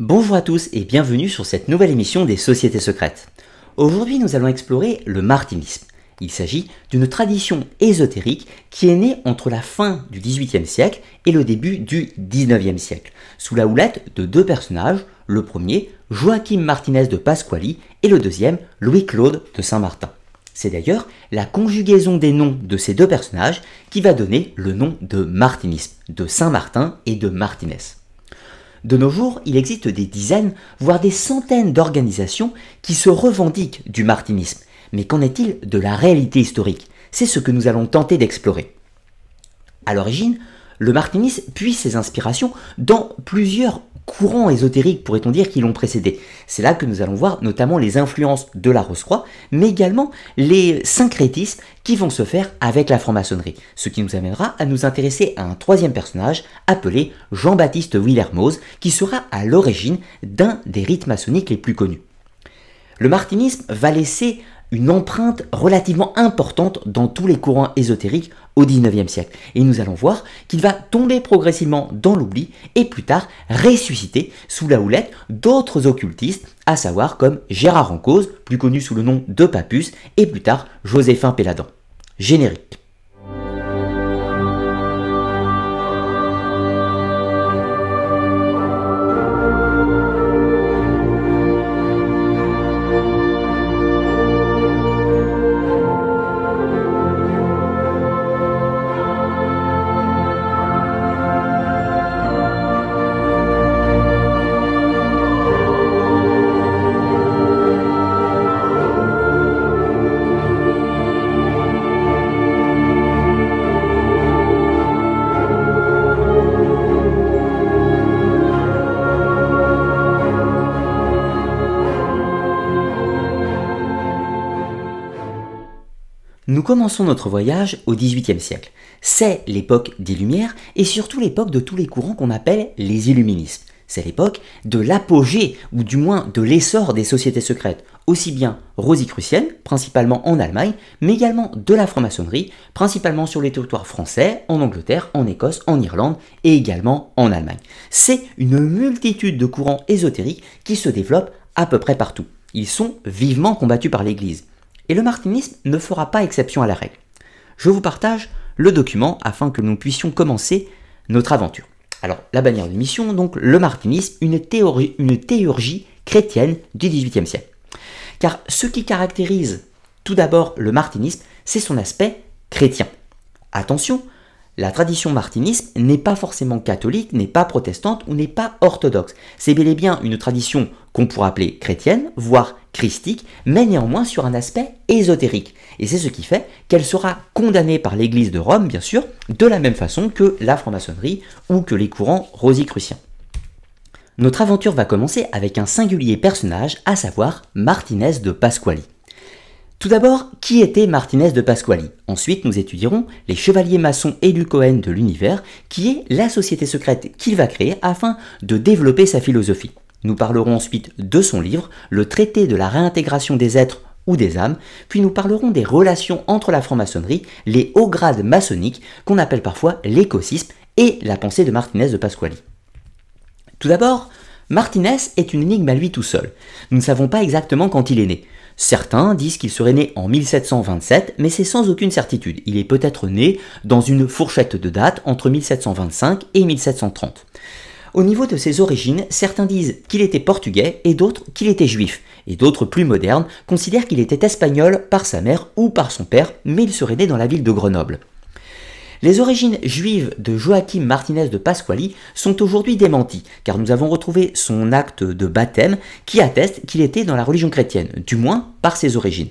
Bonjour à tous et bienvenue sur cette nouvelle émission des Sociétés secrètes. Aujourd'hui, nous allons explorer le martinisme. Il s'agit d'une tradition ésotérique qui est née entre la fin du XVIIIe siècle et le début du XIXe siècle, sous la houlette de deux personnages, le premier Joachim Martinez de Pasquali et le deuxième Louis-Claude de Saint-Martin. C'est d'ailleurs la conjugaison des noms de ces deux personnages qui va donner le nom de martinisme, de Saint-Martin et de Martinez. De nos jours, il existe des dizaines, voire des centaines d'organisations qui se revendiquent du martinisme. Mais qu'en est-il de la réalité historique C'est ce que nous allons tenter d'explorer. À l'origine, le martinisme puise ses inspirations dans plusieurs courants ésotériques, pourrait-on dire, qui l'ont précédé. C'est là que nous allons voir notamment les influences de la Rose-Croix, mais également les syncrétismes qui vont se faire avec la franc-maçonnerie, ce qui nous amènera à nous intéresser à un troisième personnage appelé Jean-Baptiste Willermoz, qui sera à l'origine d'un des rites maçonniques les plus connus. Le martinisme va laisser une empreinte relativement importante dans tous les courants ésotériques au XIXe siècle. Et nous allons voir qu'il va tomber progressivement dans l'oubli et plus tard ressusciter sous la houlette d'autres occultistes, à savoir comme Gérard Encausse, plus connu sous le nom de Papus, et plus tard Joséphin Péladan. Générique. Nous commençons notre voyage au XVIIIe siècle. C'est l'époque des Lumières et surtout l'époque de tous les courants qu'on appelle les illuministes. C'est l'époque de l'apogée ou du moins de l'essor des sociétés secrètes, aussi bien rosicruciennes, principalement en Allemagne, mais également de la franc-maçonnerie, principalement sur les territoires français, en Angleterre, en Écosse, en Irlande et également en Allemagne. C'est une multitude de courants ésotériques qui se développent à peu près partout. Ils sont vivement combattus par l'Église. Et le martinisme ne fera pas exception à la règle. Je vous partage le document afin que nous puissions commencer notre aventure. Alors, la bannière de mission, donc le martinisme, une, théurgie chrétienne du XVIIIe siècle. Car ce qui caractérise tout d'abord le martinisme, c'est son aspect chrétien. Attention, la tradition martiniste n'est pas forcément catholique, n'est pas protestante ou n'est pas orthodoxe. C'est bel et bien une tradition qu'on pourrait appeler chrétienne, voire christique, mais néanmoins sur un aspect ésotérique. Et c'est ce qui fait qu'elle sera condamnée par l'Église de Rome, bien sûr, de la même façon que la franc-maçonnerie ou que les courants rosicruciens. Notre aventure va commencer avec un singulier personnage, à savoir Martinez de Pasquali. Tout d'abord, qui était Martinez de Pasquali Ensuite, nous étudierons les chevaliers maçons et du de l'univers, qui est la société secrète qu'il va créer afin de développer sa philosophie. Nous parlerons ensuite de son livre, le traité de la réintégration des êtres ou des âmes, puis nous parlerons des relations entre la franc-maçonnerie, les hauts grades maçonniques, qu'on appelle parfois l'écosisme, et la pensée de Martinez de Pasquali. Tout d'abord, Martinez est une énigme à lui tout seul. Nous ne savons pas exactement quand il est né. Certains disent qu'il serait né en 1727, mais c'est sans aucune certitude. Il est peut-être né dans une fourchette de date entre 1725 et 1730. Au niveau de ses origines, certains disent qu'il était portugais et d'autres qu'il était juif. Et d'autres plus modernes considèrent qu'il était espagnol par sa mère ou par son père, mais il serait né dans la ville de Grenoble. Les origines juives de Joachim Martinez de Pasquali sont aujourd'hui démenties, car nous avons retrouvé son acte de baptême qui atteste qu'il était dans la religion chrétienne, du moins par ses origines.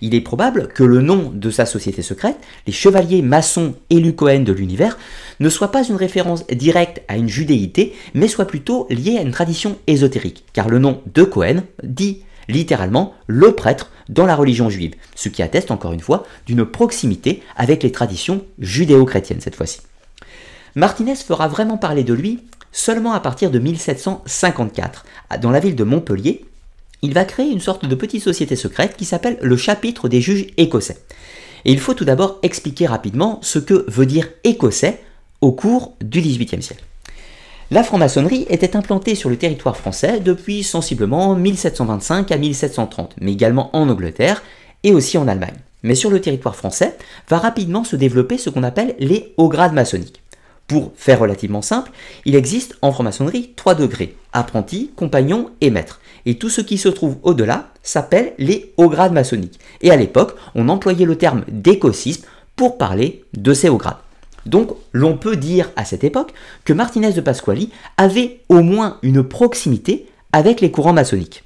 Il est probable que le nom de sa société secrète, les Chevaliers Maçons élus Cohen de l'univers, ne soit pas une référence directe à une judéité, mais soit plutôt lié à une tradition ésotérique, car le nom de Cohen dit littéralement le prêtre dans la religion juive, ce qui atteste encore une fois d'une proximité avec les traditions judéo-chrétiennes cette fois-ci. Martinez fera vraiment parler de lui seulement à partir de 1754. Dans la ville de Montpellier, il va créer une sorte de petite société secrète qui s'appelle le chapitre des juges écossais. Et il faut tout d'abord expliquer rapidement ce que veut dire écossais au cours du XVIIIe siècle. La franc-maçonnerie était implantée sur le territoire français depuis sensiblement 1725 à 1730, mais également en Angleterre et aussi en Allemagne. Mais sur le territoire français va rapidement se développer ce qu'on appelle les hauts grades maçonniques. Pour faire relativement simple, il existe en franc-maçonnerie trois degrés, apprenti, compagnon et maître. Et tout ce qui se trouve au-delà s'appelle les hauts grades maçonniques. Et à l'époque, on employait le terme d'écocisme pour parler de ces hauts grades. Donc l'on peut dire à cette époque que Martinez de Pasquali avait au moins une proximité avec les courants maçonniques.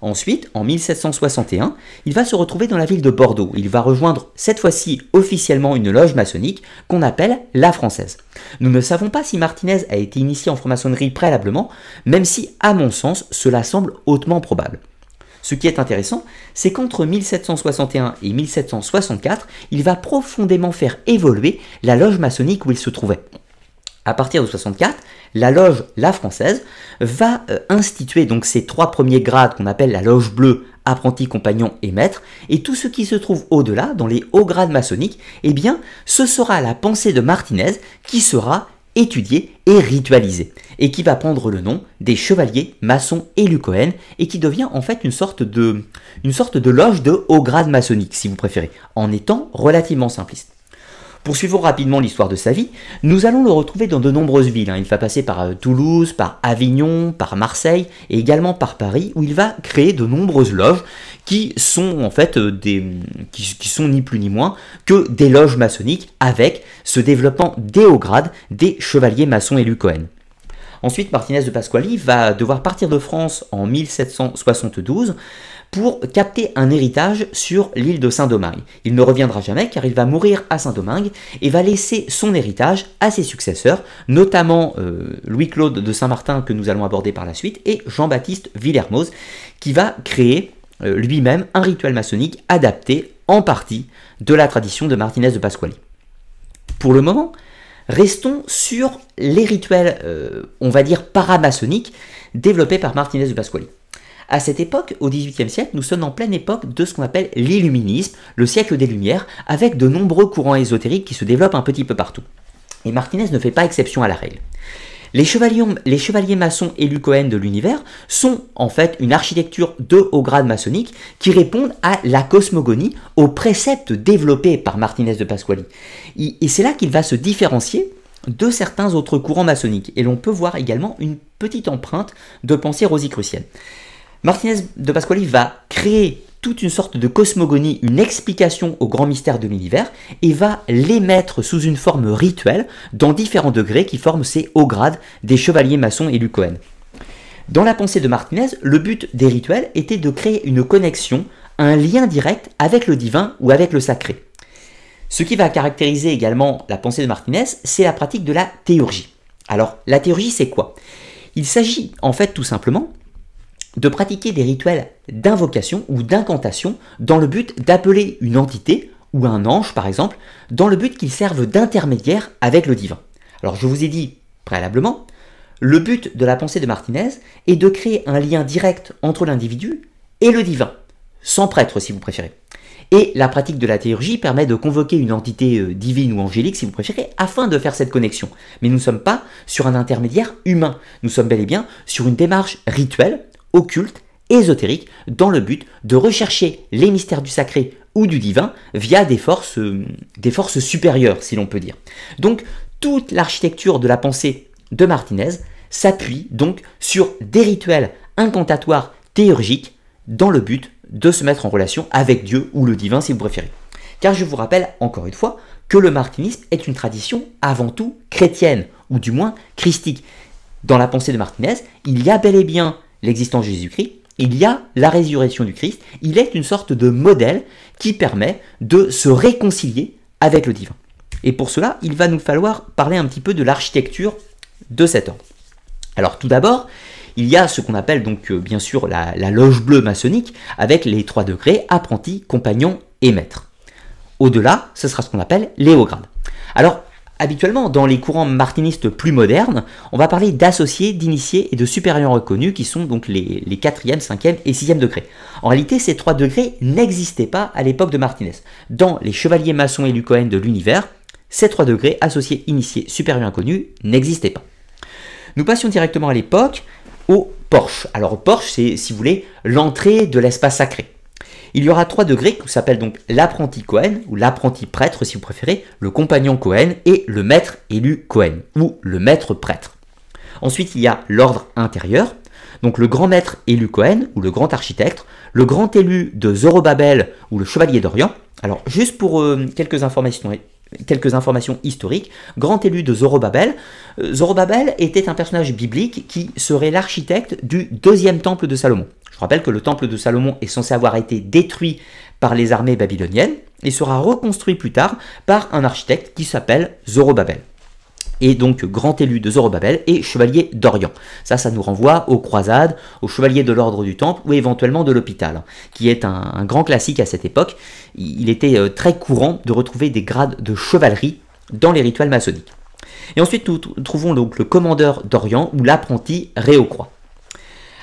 Ensuite, en 1761, il va se retrouver dans la ville de Bordeaux. Il va rejoindre cette fois-ci officiellement une loge maçonnique qu'on appelle la française. Nous ne savons pas si Martinez a été initié en franc-maçonnerie préalablement, même si, à mon sens, cela semble hautement probable. Ce qui est intéressant, c'est qu'entre 1761 et 1764, il va profondément faire évoluer la loge maçonnique où il se trouvait. À partir de 64, la loge La Française va euh, instituer donc ces trois premiers grades qu'on appelle la loge bleue, apprenti, compagnon et maître, et tout ce qui se trouve au-delà, dans les hauts grades maçonniques, eh bien, ce sera la pensée de Martinez qui sera étudié et ritualisé, et qui va prendre le nom des chevaliers maçons et lucoènes et qui devient en fait une sorte de, une sorte de loge de haut grade maçonnique, si vous préférez, en étant relativement simpliste. Poursuivons rapidement l'histoire de sa vie. Nous allons le retrouver dans de nombreuses villes. Hein. Il va passer par euh, Toulouse, par Avignon, par Marseille et également par Paris, où il va créer de nombreuses loges qui sont en fait euh, des, qui, sont ni plus ni moins que des loges maçonniques avec ce développement déograde des chevaliers maçons élus Cohen. Ensuite, Martinez de Pasquali va devoir partir de France en 1772 pour capter un héritage sur l'île de Saint-Domingue. Il ne reviendra jamais car il va mourir à Saint-Domingue et va laisser son héritage à ses successeurs, notamment euh, Louis-Claude de Saint-Martin que nous allons aborder par la suite et Jean-Baptiste Villermoz qui va créer euh, lui-même un rituel maçonnique adapté en partie de la tradition de Martinez de Pasquali. Pour le moment, Restons sur les rituels, euh, on va dire, paramasoniques développés par Martinez de Pasquali. À cette époque, au XVIIIe siècle, nous sommes en pleine époque de ce qu'on appelle l'illuminisme, le siècle des Lumières, avec de nombreux courants ésotériques qui se développent un petit peu partout. Et Martinez ne fait pas exception à la règle. Les chevaliers, maçons et Cohen de l'univers sont en fait une architecture de haut grade maçonnique qui répondent à la cosmogonie, aux préceptes développés par Martinez de Pasquali. Et c'est là qu'il va se différencier de certains autres courants maçonniques. Et l'on peut voir également une petite empreinte de pensée rosicrucienne. Martinez de Pasquali va créer toute une sorte de cosmogonie, une explication au grand mystère de l'univers, et va les mettre sous une forme rituelle dans différents degrés qui forment ces hauts grades des chevaliers maçons et Lucohen. Dans la pensée de Martinez, le but des rituels était de créer une connexion, un lien direct avec le divin ou avec le sacré. Ce qui va caractériser également la pensée de Martinez, c'est la pratique de la théurgie. Alors, la théurgie, c'est quoi Il s'agit en fait tout simplement de pratiquer des rituels d'invocation ou d'incantation dans le but d'appeler une entité ou un ange par exemple, dans le but qu'ils servent d'intermédiaire avec le divin. Alors je vous ai dit préalablement, le but de la pensée de Martinez est de créer un lien direct entre l'individu et le divin, sans prêtre si vous préférez. Et la pratique de la théurgie permet de convoquer une entité euh, divine ou angélique, si vous préférez, afin de faire cette connexion. Mais nous ne sommes pas sur un intermédiaire humain, nous sommes bel et bien sur une démarche rituelle occulte, ésotérique, dans le but de rechercher les mystères du sacré ou du divin via des forces, euh, des forces supérieures, si l'on peut dire. Donc, toute l'architecture de la pensée de Martinez s'appuie donc sur des rituels incantatoires théurgiques dans le but de se mettre en relation avec Dieu ou le divin si vous préférez. Car je vous rappelle encore une fois que le martinisme est une tradition avant tout chrétienne, ou du moins christique. Dans la pensée de Martinez, il y a bel et bien l'existence de Jésus-Christ, il y a la résurrection du Christ, il est une sorte de modèle qui permet de se réconcilier avec le divin. Et pour cela, il va nous falloir parler un petit peu de l'architecture de cet ordre. Alors tout d'abord, il y a ce qu'on appelle donc euh, bien sûr la, loge bleue maçonnique avec les trois degrés, apprenti, compagnon et maître. Au-delà, ce sera ce qu'on appelle les Alors Habituellement, dans les courants martinistes plus modernes, on va parler d'associés, d'initiés et de supérieurs reconnus qui sont donc les, 4e, 5e et 6e degrés. En réalité, ces trois degrés n'existaient pas à l'époque de Martinez. Dans Les Chevaliers maçons et Lucoen de l'univers, ces trois degrés, associés, initiés, supérieurs inconnus, n'existaient pas. Nous passions directement à l'époque au Porsche. Alors Porsche, c'est, si vous voulez, l'entrée de l'espace sacré. Il y aura trois degrés qui s'appellent donc l'apprenti Cohen, ou l'apprenti prêtre si vous préférez, le compagnon Cohen et le maître élu Cohen, ou le maître prêtre. Ensuite, il y a l'ordre intérieur, donc le grand maître élu Cohen, ou le grand architecte, le grand élu de Zorobabel, ou le chevalier d'Orient. Alors, juste pour euh, quelques informations quelques informations historiques. Grand élu de Zorobabel, euh, Zorobabel était un personnage biblique qui serait l'architecte du deuxième temple de Salomon rappelle que le temple de Salomon est censé avoir été détruit par les armées babyloniennes et sera reconstruit plus tard par un architecte qui s'appelle Zorobabel et donc grand élu de Zorobabel et chevalier d'Orient. Ça, ça nous renvoie aux croisades, aux chevaliers de l'ordre du temple ou éventuellement de l'hôpital, hein, qui est un, un, grand classique à cette époque. Il était euh, très courant de retrouver des grades de chevalerie dans les rituels maçonniques. Et ensuite, nous trouvons donc le commandeur d'Orient ou l'apprenti Réocroix.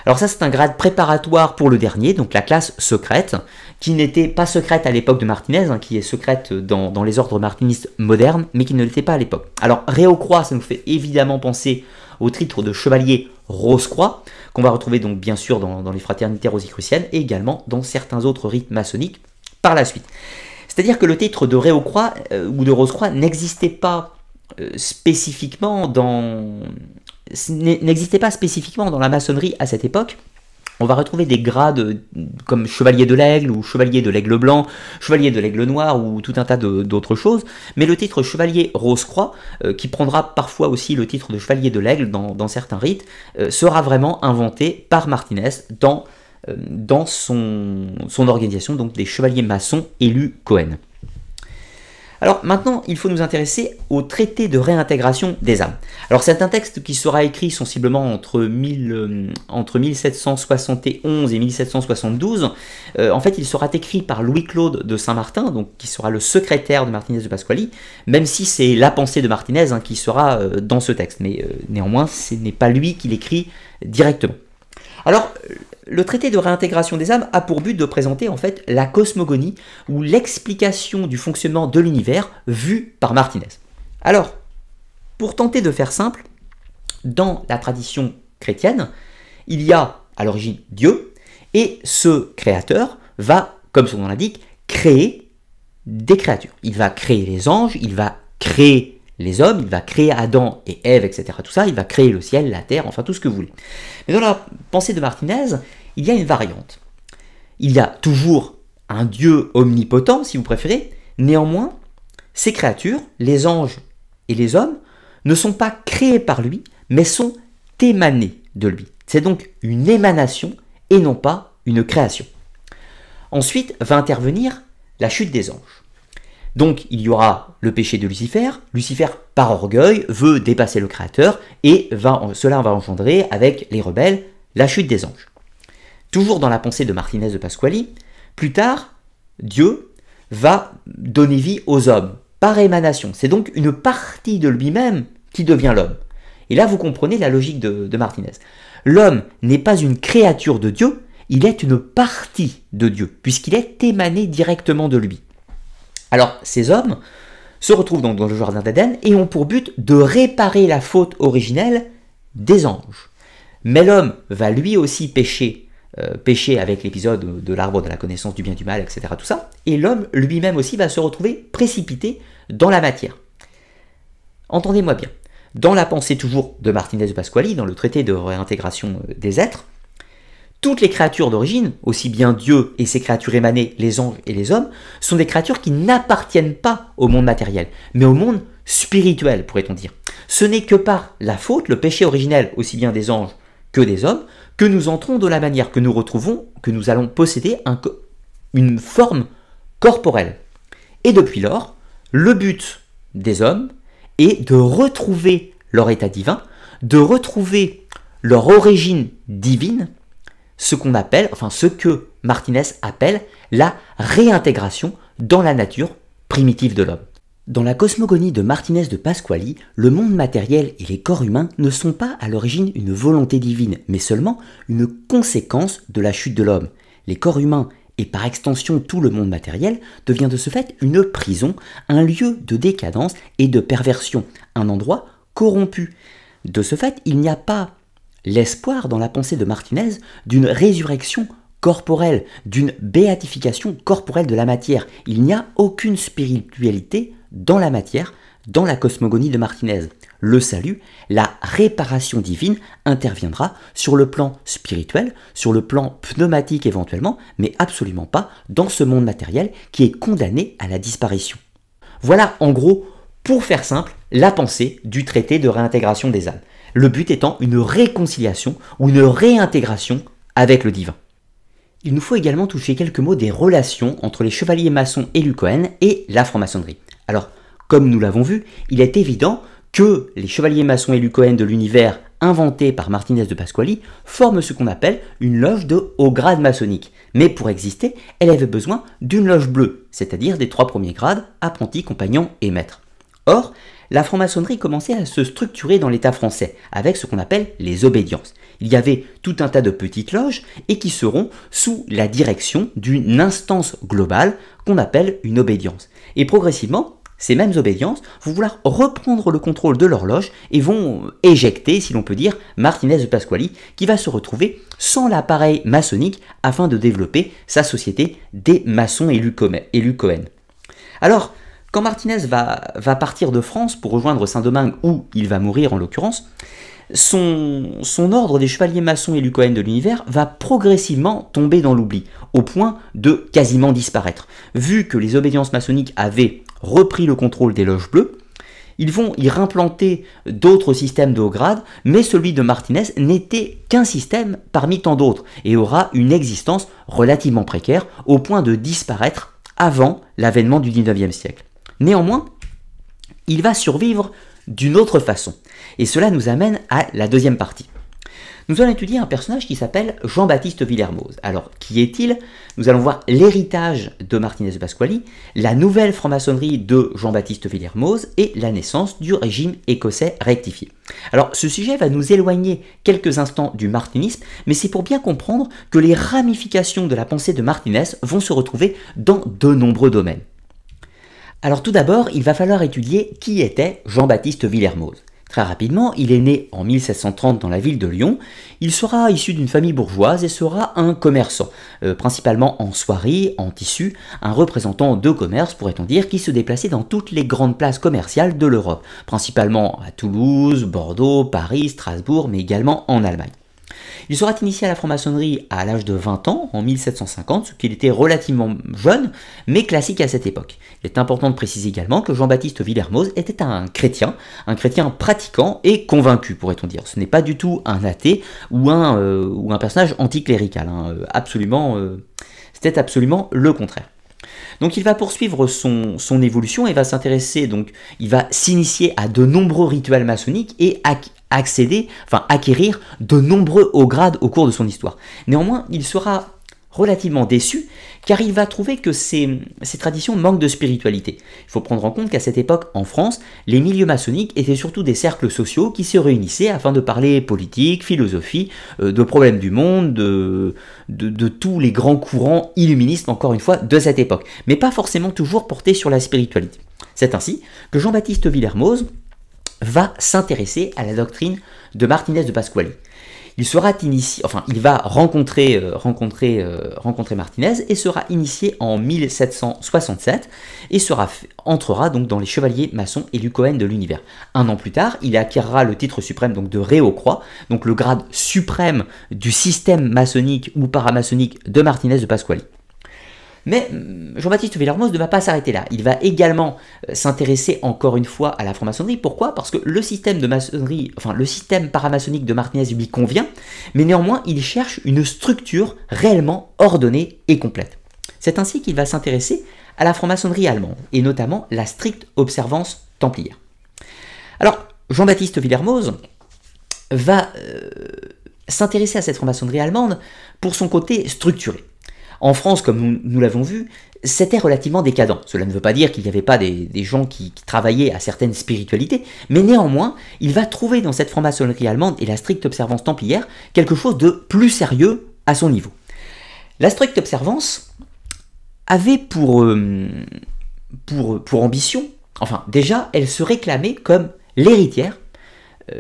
Alors ça c'est un grade préparatoire pour le dernier, donc la classe secrète, qui n'était pas secrète à l'époque de Martinez, hein, qui est secrète dans, les ordres martinistes modernes, mais qui ne l'était pas à l'époque. Alors Réau-Croix, ça nous fait évidemment penser au titre de chevalier Rose-Croix, qu'on va retrouver donc bien sûr dans, les fraternités rosicruciennes et également dans certains autres rites maçonniques par la suite. C'est-à-dire que le titre de Réau-Croix euh, ou de Rose-Croix n'existait pas euh, spécifiquement dans, n'existait pas spécifiquement dans la maçonnerie à cette époque. On va retrouver des grades comme chevalier de l'aigle ou chevalier de l'aigle blanc, chevalier de l'aigle noir ou tout un tas d'autres choses, mais le titre chevalier rose-croix, euh, qui prendra parfois aussi le titre de chevalier de l'aigle dans, certains rites, euh, sera vraiment inventé par Martinez euh, dans, son, son organisation, donc des chevaliers maçons élus Cohen. Alors maintenant, il faut nous intéresser au traité de réintégration des âmes. Alors c'est un texte qui sera écrit sensiblement entre, 1771 euh, et 1772. Euh, en fait, il sera écrit par Louis-Claude de Saint-Martin, donc qui sera le secrétaire de Martinez de Pasquali, même si c'est la pensée de Martinez hein, qui sera euh, dans ce texte. Mais néanmoins, ce n'est pas lui qui l'écrit directement. Alors, le traité de réintégration des âmes a pour but de présenter en fait la cosmogonie ou l'explication du fonctionnement de l'univers vu par Martinez. Alors, pour tenter de faire simple, dans la tradition chrétienne, il y a à l'origine Dieu, et ce créateur va, comme son nom l'indique, créer des créatures. Il va créer les anges, il va créer les hommes, il va créer Adam et Ève, etc. Tout ça, il va créer le ciel, la terre, enfin tout ce que vous voulez. Mais dans la pensée de Martinez, il y a une variante. Il y a toujours un Dieu omnipotent, si vous préférez, néanmoins, ces créatures, les anges et les hommes, ne sont pas créés par lui, mais sont émanés de lui. C'est donc une émanation et non pas une création. Ensuite va intervenir la chute des anges. Donc il y aura le péché de Lucifer. Lucifer, par orgueil, veut dépasser le Créateur et cela va engendrer avec les rebelles la chute des anges. Toujours dans la pensée de Martinez de Pasquali, plus tard, Dieu va donner vie aux hommes par émanation. C'est donc une partie de lui-même qui devient l'homme. Et là, vous comprenez la logique de, Martinez. L'homme n'est pas une créature de Dieu, il est une partie de Dieu, puisqu'il est émané directement de lui. Alors, ces hommes se retrouvent donc dans le jardin d'Aden et ont pour but de réparer la faute originelle des anges. Mais l'homme va lui aussi pécher euh, péché avec l'épisode de l'arbre de la connaissance du bien du mal, etc. Tout ça. Et l'homme lui-même aussi va se retrouver précipité dans la matière. Entendez-moi bien. Dans la pensée toujours de Martinez de Pasquali, dans le traité de réintégration euh, des êtres, toutes les créatures d'origine, aussi bien Dieu et ses créatures émanées, les anges et les hommes, sont des créatures qui n'appartiennent pas au monde matériel, mais au monde spirituel, pourrait-on dire. Ce n'est que par la faute, le péché originel, aussi bien des anges que des hommes, que nous entrons de la manière que nous retrouvons, que nous allons posséder une forme corporelle. Et depuis lors, le but des hommes est de retrouver leur état divin, de retrouver leur origine divine, ce qu'on appelle, enfin ce que Martinez appelle la réintégration dans la nature primitive de l'homme. Dans la cosmogonie de Martinez de Pasquali, le monde matériel et les corps humains ne sont pas à l'origine une volonté divine, mais seulement une conséquence de la chute de l'homme. Les corps humains et par extension tout le monde matériel devient de ce fait une prison, un lieu de décadence et de perversion, un endroit corrompu. De ce fait, il n'y a pas l'espoir dans la pensée de Martinez d'une résurrection corporelle, d'une béatification corporelle de la matière. Il n'y a aucune spiritualité dans la matière, dans la cosmogonie de Martinez. Le salut, la réparation divine interviendra sur le plan spirituel, sur le plan pneumatique éventuellement, mais absolument pas dans ce monde matériel qui est condamné à la disparition. Voilà en gros, pour faire simple, la pensée du traité de réintégration des âmes. Le but étant une réconciliation ou une réintégration avec le divin. Il nous faut également toucher quelques mots des relations entre les chevaliers maçons et l'ucoen et la franc-maçonnerie. Alors, comme nous l'avons vu, il est évident que les chevaliers maçons et Cohen de l'univers inventé par Martinez de Pasquali forment ce qu'on appelle une loge de haut grade maçonnique. Mais pour exister, elle avait besoin d'une loge bleue, c'est-à-dire des trois premiers grades, apprenti, compagnon et maître. Or, la franc-maçonnerie commençait à se structurer dans l'État français, avec ce qu'on appelle les obédiences. Il y avait tout un tas de petites loges, et qui seront sous la direction d'une instance globale qu'on appelle une obédience. Et progressivement, ces mêmes obédiences vont vouloir reprendre le contrôle de l'horloge et vont éjecter, si l'on peut dire, Martinez de Pasquali, qui va se retrouver sans l'appareil maçonnique afin de développer sa société des maçons élus Cohen. Alors, quand Martinez va, partir de France pour rejoindre Saint-Domingue, où il va mourir en l'occurrence, son, ordre des chevaliers maçons élus Cohen de l'univers va progressivement tomber dans l'oubli, au point de quasiment disparaître. Vu que les obédiences maçonniques avaient repris le contrôle des loges bleues. Ils vont y réimplanter d'autres systèmes de haut grade, mais celui de Martinez n'était qu'un système parmi tant d'autres et aura une existence relativement précaire au point de disparaître avant l'avènement du 19e siècle. Néanmoins, il va survivre d'une autre façon. Et cela nous amène à la deuxième partie nous allons étudier un personnage qui s'appelle Jean-Baptiste Villermoz. Alors, qui est-il Nous allons voir l'héritage de Martinez de Pasquali, la nouvelle franc-maçonnerie de Jean-Baptiste Villermoz et la naissance du régime écossais rectifié. Alors, ce sujet va nous éloigner quelques instants du martinisme, mais c'est pour bien comprendre que les ramifications de la pensée de Martinez vont se retrouver dans de nombreux domaines. Alors tout d'abord, il va falloir étudier qui était Jean-Baptiste Villermoz. Très rapidement, il est né en 1730 dans la ville de Lyon. Il sera issu d'une famille bourgeoise et sera un commerçant, euh, principalement en soierie, en tissu, un représentant de commerce, pourrait-on dire, qui se déplaçait dans toutes les grandes places commerciales de l'Europe, principalement à Toulouse, Bordeaux, Paris, Strasbourg, mais également en Allemagne. Il sera initié à la franc-maçonnerie à l'âge de 20 ans, en 1750, ce qu'il était relativement jeune, mais classique à cette époque. Il est important de préciser également que Jean-Baptiste Villermoz était un chrétien, un chrétien pratiquant et convaincu, pourrait-on dire. Ce n'est pas du tout un athée ou un, euh, ou un personnage anticlérical, hein. euh, absolument, euh, c'était absolument le contraire. Donc il va poursuivre son, son évolution et va s'intéresser, donc il va s'initier à de nombreux rituels maçonniques et à accéder, enfin acquérir de nombreux hauts grades au cours de son histoire. Néanmoins, il sera relativement déçu car il va trouver que ces, ces traditions manquent de spiritualité. Il faut prendre en compte qu'à cette époque en France, les milieux maçonniques étaient surtout des cercles sociaux qui se réunissaient afin de parler politique, philosophie, euh, de problèmes du monde, de, de, de, tous les grands courants illuministes encore une fois de cette époque, mais pas forcément toujours portés sur la spiritualité. C'est ainsi que Jean-Baptiste Villermoz, va s'intéresser à la doctrine de Martinez de Pasquale. Il sera initié, enfin, il va rencontrer, euh, rencontrer, euh, rencontrer Martinez et sera initié en 1767 et sera entrera donc dans les chevaliers maçons et Cohen de l'univers. Un an plus tard, il acquérera le titre suprême donc de Réau-Croix, donc le grade suprême du système maçonnique ou paramaçonnique de Martinez de Pasquali. Mais mm, Jean-Baptiste Villermoz ne va pas s'arrêter là. Il va également euh, s'intéresser encore une fois à la franc-maçonnerie. Pourquoi Parce que le système de maçonnerie, enfin le système paramaçonnique de Martinez lui convient, mais néanmoins il cherche une structure réellement ordonnée et complète. C'est ainsi qu'il va s'intéresser à la franc-maçonnerie allemande, et notamment la stricte observance templière. Alors, Jean-Baptiste Villermoz va euh, s'intéresser à cette franc-maçonnerie allemande pour son côté structuré. En France, comme nous, l'avons vu, c'était relativement décadent. Cela ne veut pas dire qu'il n'y avait pas des, gens qui, travaillaient à certaines spiritualités, mais néanmoins, il va trouver dans cette franc-maçonnerie allemande et la stricte observance templière quelque chose de plus sérieux à son niveau. La stricte observance avait pour, euh, pour, pour ambition, enfin déjà, elle se réclamait comme l'héritière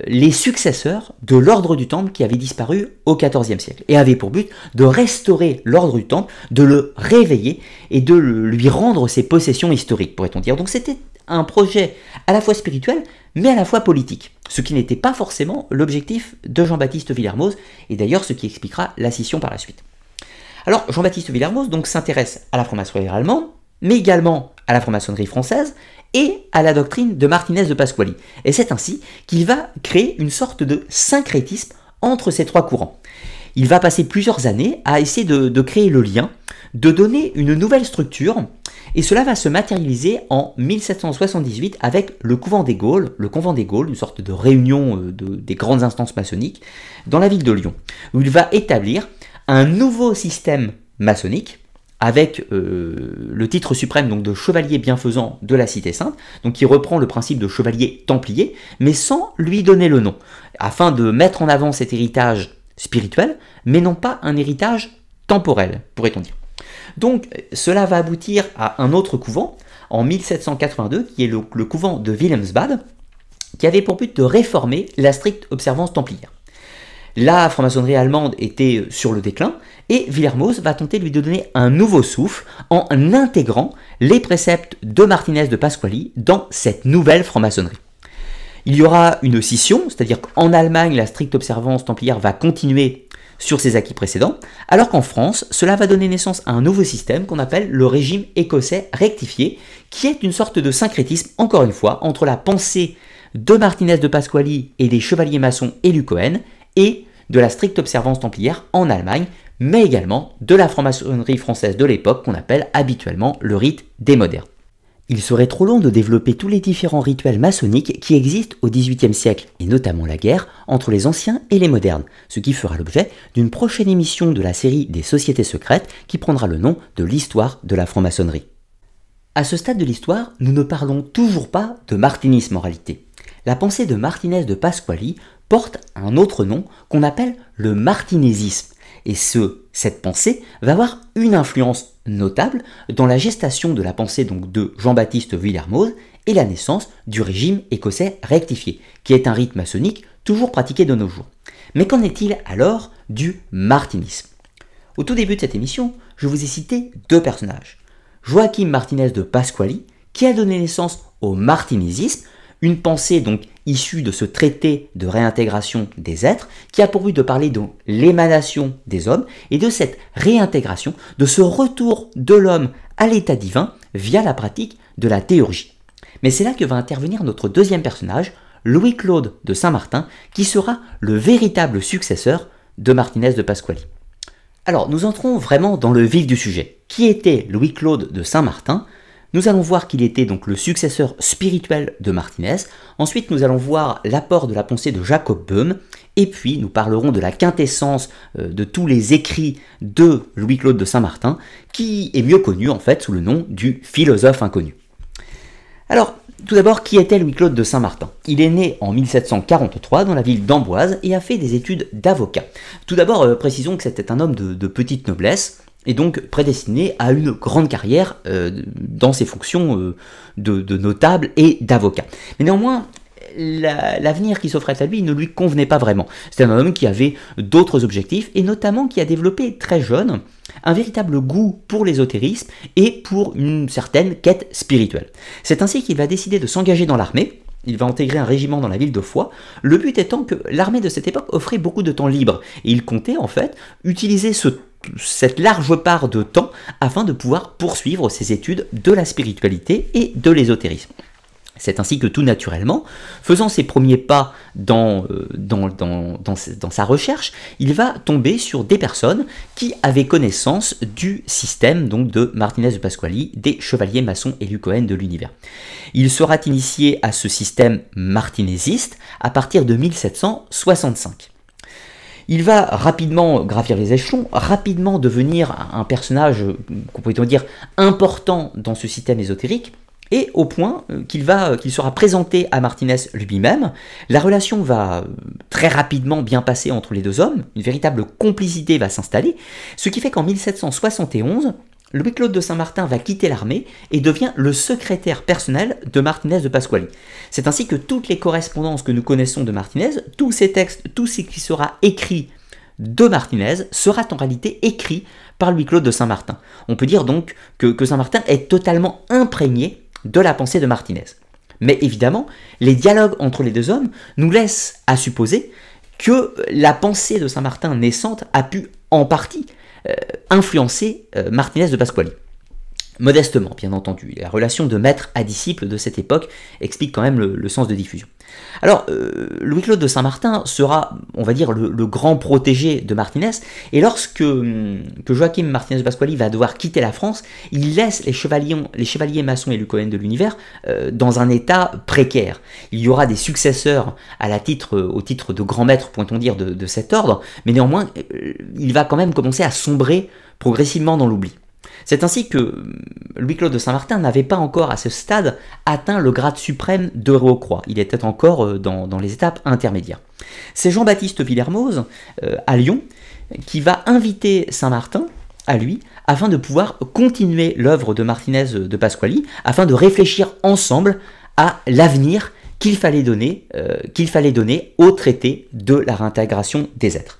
les successeurs de l'ordre du Temple qui avait disparu au XIVe siècle et avait pour but de restaurer l'ordre du Temple, de le réveiller et de lui rendre ses possessions historiques, pourrait-on dire. Donc c'était un projet à la fois spirituel mais à la fois politique, ce qui n'était pas forcément l'objectif de Jean-Baptiste Villermoz et d'ailleurs ce qui expliquera la scission par la suite. Alors Jean-Baptiste Villermoz donc s'intéresse à la franc-maçonnerie allemande, mais également à la franc-maçonnerie française et à la doctrine de Martinez de Pasquali. Et c'est ainsi qu'il va créer une sorte de syncrétisme entre ces trois courants. Il va passer plusieurs années à essayer de, créer le lien, de donner une nouvelle structure, et cela va se matérialiser en 1778 avec le couvent des Gaules, le couvent des Gaules, une sorte de réunion euh, des grandes instances maçonniques, dans la ville de Lyon, où il va établir un nouveau système maçonnique avec euh, le titre suprême donc de chevalier bienfaisant de la Cité Sainte, donc qui reprend le principe de chevalier templier, mais sans lui donner le nom, afin de mettre en avant cet héritage spirituel, mais non pas un héritage temporel, pourrait-on dire. Donc cela va aboutir à un autre couvent en 1782, qui est le, le couvent de Wilhelmsbad, qui avait pour but de réformer la stricte observance templière. La franc-maçonnerie allemande était sur le déclin, et Villermoz va tenter de lui donner un nouveau souffle en intégrant les préceptes de Martinez de Pasquali dans cette nouvelle franc-maçonnerie. Il y aura une scission, c'est-à-dire qu'en Allemagne, la stricte observance templière va continuer sur ses acquis précédents, alors qu'en France, cela va donner naissance à un nouveau système qu'on appelle le régime écossais rectifié, qui est une sorte de syncrétisme, encore une fois, entre la pensée de Martinez de Pasquali et des chevaliers maçons élus Cohen et de la stricte observance templière en Allemagne, mais également de la franc-maçonnerie française de l'époque qu'on appelle habituellement le rite des modernes. Il serait trop long de développer tous les différents rituels maçonniques qui existent au XVIIIe siècle, et notamment la guerre entre les anciens et les modernes, ce qui fera l'objet d'une prochaine émission de la série des sociétés secrètes qui prendra le nom de l'histoire de la franc-maçonnerie. À ce stade de l'histoire, nous ne parlons toujours pas de martinisme en réalité. La pensée de Martinez de Pasquali porte un autre nom qu'on appelle le martinésisme, et ce, cette pensée va avoir une influence notable dans la gestation de la pensée donc de Jean-Baptiste Villermoz et la naissance du régime écossais rectifié, qui est un rythme maçonnique toujours pratiqué de nos jours. Mais qu'en est-il alors du martinisme Au tout début de cette émission, je vous ai cité deux personnages. Joachim Martinez de Pasquali, qui a donné naissance au martinisme une pensée donc issue de ce traité de réintégration des êtres qui a pour but de parler de l'émanation des hommes et de cette réintégration, de ce retour de l'homme à l'état divin via la pratique de la théurgie. Mais c'est là que va intervenir notre deuxième personnage, Louis-Claude de Saint-Martin, qui sera le véritable successeur de Martinez de Pasquali. Alors, nous entrons vraiment dans le vif du sujet. Qui était Louis-Claude de Saint-Martin nous allons voir qu'il était donc le successeur spirituel de Martinez. Ensuite, nous allons voir l'apport de la pensée de Jacob Böhm. Et puis, nous parlerons de la quintessence euh, de tous les écrits de Louis-Claude de Saint-Martin, qui est mieux connu en fait sous le nom du philosophe inconnu. Alors, tout d'abord, qui était Louis-Claude de Saint-Martin Il est né en 1743 dans la ville d'Amboise et a fait des études d'avocat. Tout d'abord, euh, précisons que c'était un homme de petite noblesse et donc prédestiné à une grande carrière euh, dans ses fonctions euh, de, notable et d'avocat. Mais néanmoins, l'avenir qui s'offrait à lui ne lui convenait pas vraiment. C'était un homme qui avait d'autres objectifs et notamment qui a développé très jeune un véritable goût pour l'ésotérisme et pour une certaine quête spirituelle. C'est ainsi qu'il va décider de s'engager dans l'armée il va intégrer un régiment dans la ville de Foix, le but étant que l'armée de cette époque offrait beaucoup de temps libre, et il comptait en fait utiliser ce temps, cette large part de temps afin de pouvoir poursuivre ses études de la spiritualité et de l'ésotérisme. C'est ainsi que tout naturellement, faisant ses premiers pas dans, euh, dans, dans, dans, sa recherche, il va tomber sur des personnes qui avaient connaissance du système donc de Martinez de Pasquali, des chevaliers maçons et lucoènes de l'univers. Il sera initié à ce système martinésiste à partir de 1765. Il va rapidement gravir les échelons, rapidement devenir un personnage, euh, qu'on pourrait dire, important dans ce système ésotérique, et au point euh, qu'il euh, qu'il sera présenté à Martinez lui-même. La relation va très rapidement bien passer entre les deux hommes, une véritable complicité va s'installer, ce qui fait qu'en 1771, Louis-Claude de Saint-Martin va quitter l'armée et devient le secrétaire personnel de Martinez de Pasquali. C'est ainsi que toutes les correspondances que nous connaissons de Martinez, tous ces textes, tout ce qui sera écrit de Martinez sera en réalité écrit par Louis-Claude de Saint-Martin. On peut dire donc que, que Saint-Martin est totalement imprégné de la pensée de Martinez. Mais évidemment, les dialogues entre les deux hommes nous laissent à supposer que la pensée de Saint-Martin naissante a pu en partie euh, influencer euh, Martinez de Pasquali. Modestement, bien entendu. La relation de maître à disciple de cette époque explique quand même le, sens de diffusion. Alors, euh, Louis-Claude de Saint-Martin sera, on va dire, le, grand protégé de Martinez, et lorsque hum, Joachim Martinez de Pasquali va devoir quitter la France, il laisse les chevaliers, les chevaliers maçons et Lucolène de l'univers euh, dans un état précaire. Il y aura des successeurs à la titre, au titre de grand maître, point on dire, de cet ordre, mais néanmoins, euh, il va quand même commencer à sombrer progressivement dans l'oubli. C'est ainsi que Louis-Claude de Saint-Martin n'avait pas encore à ce stade atteint le grade suprême de Rocroix. Il était encore euh, dans, les étapes intermédiaires. C'est Jean-Baptiste Villermoz, euh, à Lyon, qui va inviter Saint-Martin à lui afin de pouvoir continuer l'œuvre de Martinez euh, de Pasquali, afin de réfléchir ensemble à l'avenir qu'il fallait, donner, qu'il fallait donner au traité de la réintégration des êtres.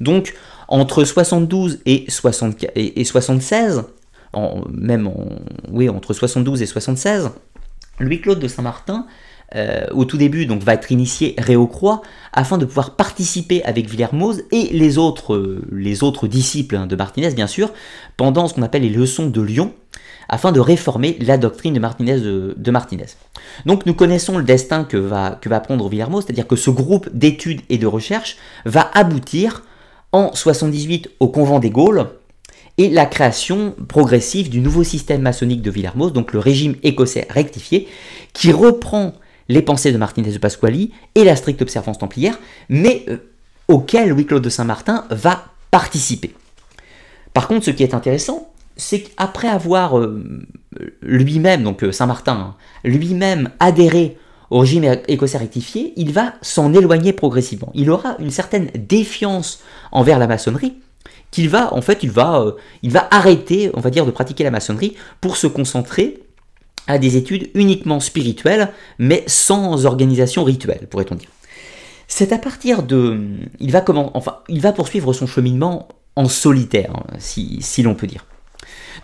Donc, entre 72 et, 76, même oui, entre 72 et 76, Louis-Claude de Saint-Martin, euh, au tout début, donc, va être initié Réau-Croix afin de pouvoir participer avec Villermoz et les autres, euh, les autres disciples hein, de Martinez, bien sûr, pendant ce qu'on appelle les leçons de Lyon, afin de réformer la doctrine de Martinez. De, Martinez. Donc nous connaissons le destin que va, que va prendre Villermoz, c'est-à-dire que ce groupe d'études et de recherches va aboutir en 78 au convent des Gaules et la création progressive du nouveau système maçonnique de Villermoz, donc le régime écossais rectifié, qui reprend les pensées de Martinez de Pasquali et la stricte observance templière, mais euh, auquel Louis-Claude de Saint-Martin va participer. Par contre, ce qui est intéressant, c'est qu'après avoir euh, lui-même, donc euh, Saint-Martin, hein, lui-même adhéré au régime écossais rectifié, il va s'en éloigner progressivement. Il aura une certaine défiance envers la maçonnerie qu'il va, en fait, il va, euh, il va arrêter, on va dire, de pratiquer la maçonnerie pour se concentrer à des études uniquement spirituelles, mais sans organisation rituelle, pourrait-on dire. C'est à partir de, il va comment, enfin, il va poursuivre son cheminement en solitaire, hein, si l'on peut dire.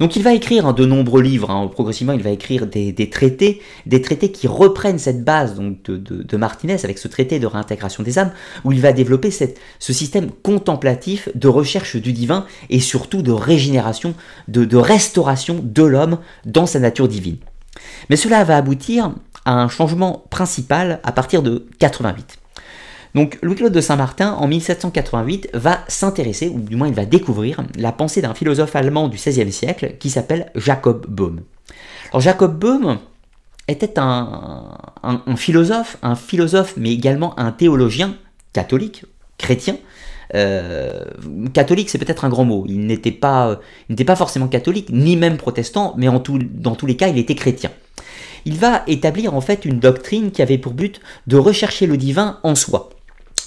Donc il va écrire hein, de nombreux livres, hein. progressivement il va écrire des, traités, des traités qui reprennent cette base de, Martinez avec ce traité de réintégration des âmes, où il va développer ce système contemplatif de recherche du divin et surtout de régénération, de, de restauration de l'homme dans sa nature divine. Mais cela va aboutir à un changement principal à partir de 88. Donc Louis-Claude de Saint-Martin, en 1788, va s'intéresser, ou du moins il va découvrir, la pensée d'un philosophe allemand du XVIe siècle qui s'appelle Jacob Bohm. Alors Jacob Bohm était un, philosophe, un philosophe, mais également un théologien catholique, chrétien, euh, catholique, c'est peut-être un grand mot. Il n'était pas, euh, n'était pas forcément catholique, ni même protestant, mais dans tous les cas, il était chrétien. Il va établir en fait une doctrine qui avait pour but de rechercher le divin en soi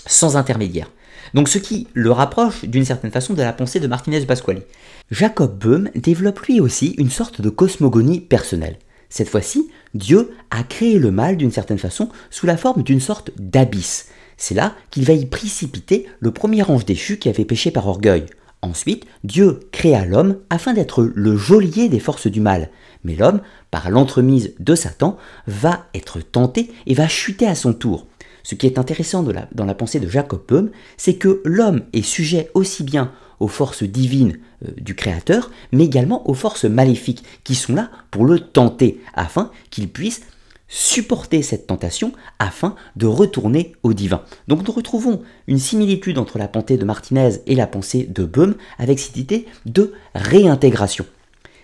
sans intermédiaire. Donc ce qui le rapproche d'une certaine façon de la pensée de Martinez Pasqually. Jacob Böhm développe lui aussi une sorte de cosmogonie personnelle. Cette fois-ci, Dieu a créé le mal d'une certaine façon sous la forme d'une sorte d'abysse. C'est là qu'il va y précipiter le premier ange déchu qui avait péché par orgueil. Ensuite, Dieu créa l'homme afin d'être le geôlier des forces du mal. Mais l'homme, par l'entremise de Satan, va être tenté et va chuter à son tour. Ce qui est intéressant dans la pensée de Jacob Böhm, c'est que l'homme est sujet aussi bien aux forces divines euh, du Créateur, mais également aux forces maléfiques qui sont là pour le tenter, afin qu'il puisse supporter cette tentation afin de retourner au divin. Donc nous retrouvons une similitude entre la pensée de Martinez et la pensée de Böhm avec cette idée de réintégration.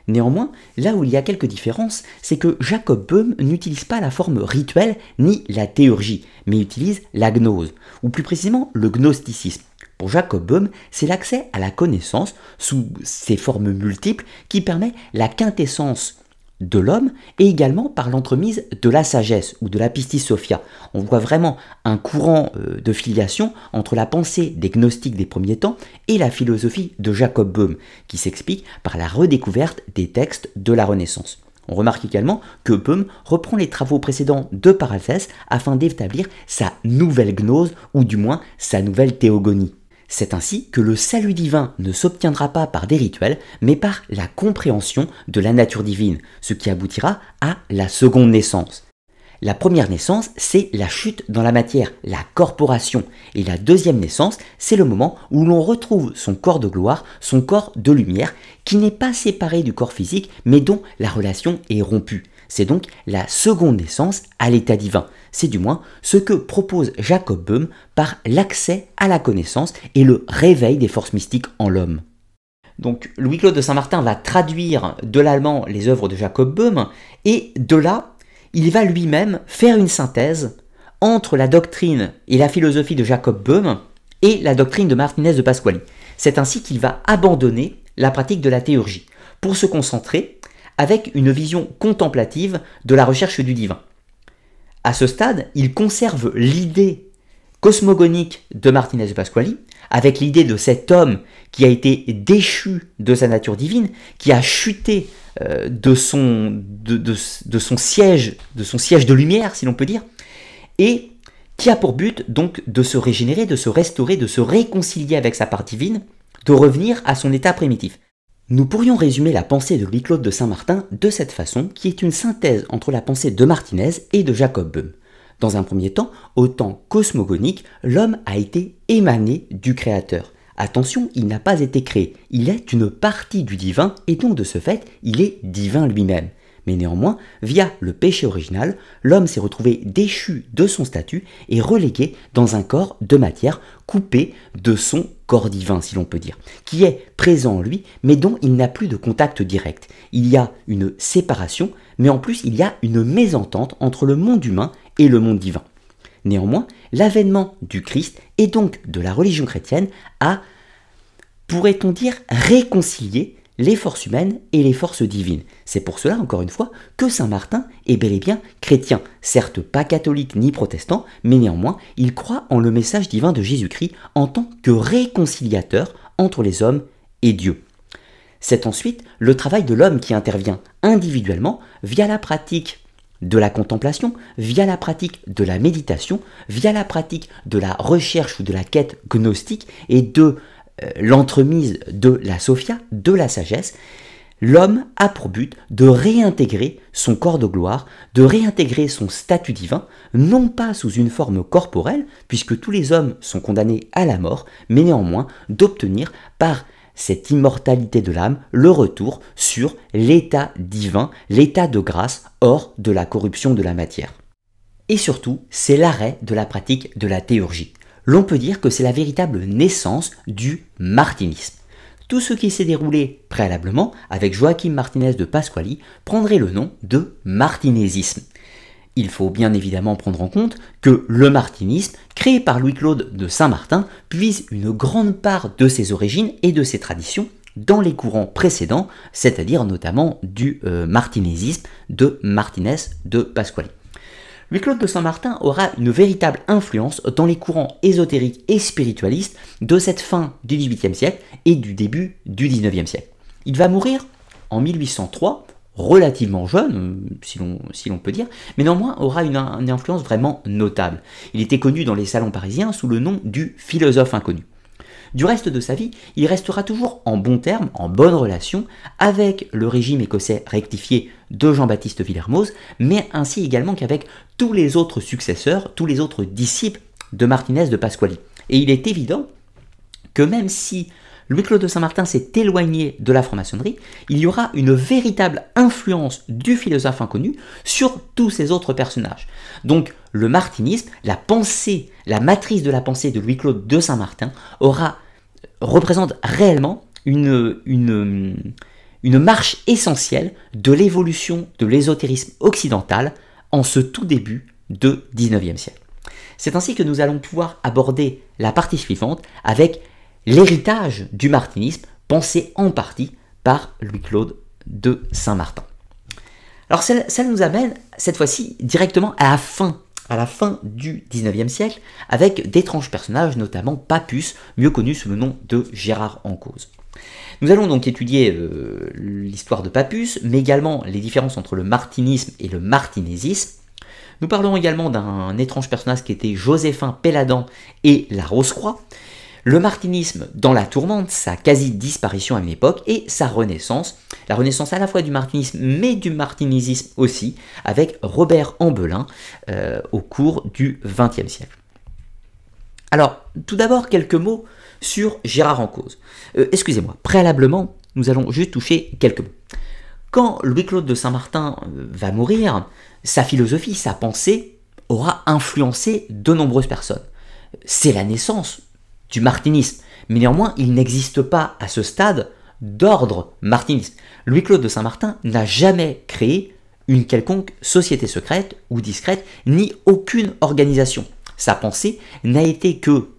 Néanmoins, là où il y a quelques différences, c'est que Jacob Böhm n'utilise pas la forme rituelle ni la théurgie, mais utilise la gnose, ou plus précisément le gnosticisme. Pour Jacob Böhm, c'est l'accès à la connaissance sous ses formes multiples qui permet la quintessence de l'homme et également par l'entremise de la sagesse ou de la pistis sophia. On voit vraiment un courant euh, de filiation entre la pensée des gnostiques des premiers temps et la philosophie de Jacob Böhm, qui s'explique par la redécouverte des textes de la Renaissance. On remarque également que Böhm reprend les travaux précédents de Paracelse afin d'établir sa nouvelle gnose ou du moins sa nouvelle théogonie. C'est ainsi que le salut divin ne s'obtiendra pas par des rituels, mais par la compréhension de la nature divine, ce qui aboutira à la seconde naissance. La première naissance, c'est la chute dans la matière, la corporation. Et la deuxième naissance, c'est le moment où l'on retrouve son corps de gloire, son corps de lumière, qui n'est pas séparé du corps physique, mais dont la relation est rompue. C'est donc la seconde naissance à l'état divin. C'est du moins ce que propose Jacob Böhm par l'accès à la connaissance et le réveil des forces mystiques en l'homme. Donc Louis-Claude de Saint-Martin va traduire de l'allemand les œuvres de Jacob Böhm et de là, il va lui-même faire une synthèse entre la doctrine et la philosophie de Jacob Böhm et la doctrine de Martinez de Pasquali. C'est ainsi qu'il va abandonner la pratique de la théurgie pour se concentrer avec une vision contemplative de la recherche du divin. À ce stade, il conserve l'idée cosmogonique de Martinez de Pasquali, avec l'idée de cet homme qui a été déchu de sa nature divine, qui a chuté euh, de, son, son siège, de son siège de lumière, si l'on peut dire, et qui a pour but donc de se régénérer, de se restaurer, de se réconcilier avec sa part divine, de revenir à son état primitif. Nous pourrions résumer la pensée de Louis-Claude de Saint-Martin de cette façon, qui est une synthèse entre la pensée de Martinez et de Jacob Böhm. Dans un premier temps, au temps cosmogonique, l'homme a été émané du Créateur. Attention, il n'a pas été créé, il est une partie du divin et donc de ce fait, il est divin lui-même. Mais néanmoins, via le péché original, l'homme s'est retrouvé déchu de son statut et relégué dans un corps de matière coupé de son corps divin, si l'on peut dire, qui est présent en lui, mais dont il n'a plus de contact direct. Il y a une séparation, mais en plus il y a une mésentente entre le monde humain et le monde divin. Néanmoins, l'avènement du Christ et donc de la religion chrétienne a, pourrait-on dire, réconcilié les forces humaines et les forces divines. C'est pour cela, encore une fois, que Saint Martin est bel et bien chrétien, certes pas catholique ni protestant, mais néanmoins il croit en le message divin de Jésus-Christ en tant que réconciliateur entre les hommes et Dieu. C'est ensuite le travail de l'homme qui intervient individuellement via la pratique de la contemplation, via la pratique de la méditation, via la pratique de la recherche ou de la quête gnostique et de euh, l'entremise de la Sophia, de la sagesse, l'homme a pour but de réintégrer son corps de gloire, de réintégrer son statut divin, non pas sous une forme corporelle, puisque tous les hommes sont condamnés à la mort, mais néanmoins d'obtenir par cette immortalité de l'âme le retour sur l'état divin, l'état de grâce hors de la corruption de la matière. Et surtout, c'est l'arrêt de la pratique de la théurgie l'on peut dire que c'est la véritable naissance du martinisme. Tout ce qui s'est déroulé préalablement avec Joachim Martinez de Pasquali prendrait le nom de martinésisme. Il faut bien évidemment prendre en compte que le martinisme, créé par Louis-Claude de Saint-Martin, puise une grande part de ses origines et de ses traditions dans les courants précédents, c'est-à-dire notamment du euh, martinésisme de Martinez de Pasquali. Louis Claude de Saint-Martin aura une véritable influence dans les courants ésotériques et spiritualistes de cette fin du XVIIIe siècle et du début du XIXe siècle. Il va mourir en 1803, relativement jeune, si l'on peut dire, mais néanmoins aura une, une influence vraiment notable. Il était connu dans les salons parisiens sous le nom du philosophe inconnu. Du reste de sa vie, il restera toujours en bon terme, en bonne relation avec le régime écossais rectifié de Jean-Baptiste Villermoz, mais ainsi également qu'avec tous les autres successeurs, tous les autres disciples de Martinez de Pasquali. Et il est évident que même si Louis-Claude de Saint-Martin s'est éloigné de la franc-maçonnerie, il y aura une véritable influence du philosophe inconnu sur tous ces autres personnages. Donc le martinisme, la pensée, la matrice de la pensée de Louis-Claude de Saint-Martin aura représente réellement une, une, une marche essentielle de l'évolution de l'ésotérisme occidental en ce tout début de 19e siècle. C'est ainsi que nous allons pouvoir aborder la partie suivante avec l'héritage du martinisme pensé en partie par Louis-Claude de Saint-Martin. Alors celle, nous amène cette fois-ci directement à la fin, à la fin du 19e siècle, avec d'étranges personnages, notamment Papus, mieux connu sous le nom de Gérard en cause. Nous allons donc étudier euh, l'histoire de Papus, mais également les différences entre le martinisme et le martinésisme. Nous parlerons également d'un étrange personnage qui était Joséphin Péladan et la Rose-Croix. Le martinisme dans la tourmente, sa quasi-disparition à une époque, et sa renaissance, la renaissance à la fois du martinisme mais du martinésisme aussi, avec Robert Ambelin euh, au cours du XXe siècle. Alors, tout d'abord quelques mots sur Gérard en cause. Euh, excusez-moi, préalablement, nous allons juste toucher quelques mots. Quand Louis-Claude de Saint-Martin euh, va mourir, sa philosophie, sa pensée aura influencé de nombreuses personnes. C'est la naissance du martinisme, mais néanmoins il n'existe pas à ce stade d'ordre martiniste. Louis-Claude de Saint-Martin n'a jamais créé une quelconque société secrète ou discrète, ni aucune organisation. Sa pensée n'a été que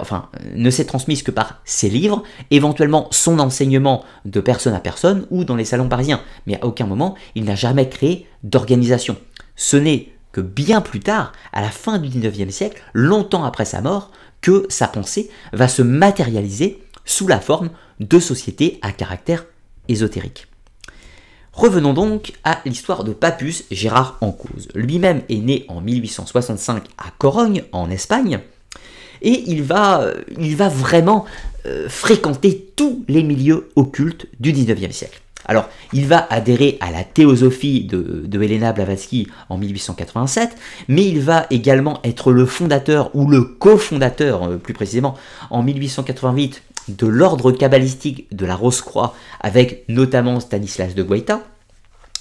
enfin, ne s'est transmise que par ses livres, éventuellement son enseignement de personne à personne ou dans les salons parisiens. Mais à aucun moment, il n'a jamais créé d'organisation. Ce n'est que bien plus tard, à la fin du 19e siècle, longtemps après sa mort, que sa pensée va se matérialiser sous la forme de sociétés à caractère ésotérique. Revenons donc à l'histoire de Papus Gérard en Lui-même est né en 1865 à Corogne, en Espagne et il va, il va vraiment euh, fréquenter tous les milieux occultes du 19e siècle. Alors, il va adhérer à la théosophie de, Helena Blavatsky en 1887, mais il va également être le fondateur ou le cofondateur, euh, plus précisément, en 1888 de l'ordre cabalistique de la Rose-Croix, avec notamment Stanislas de Guaita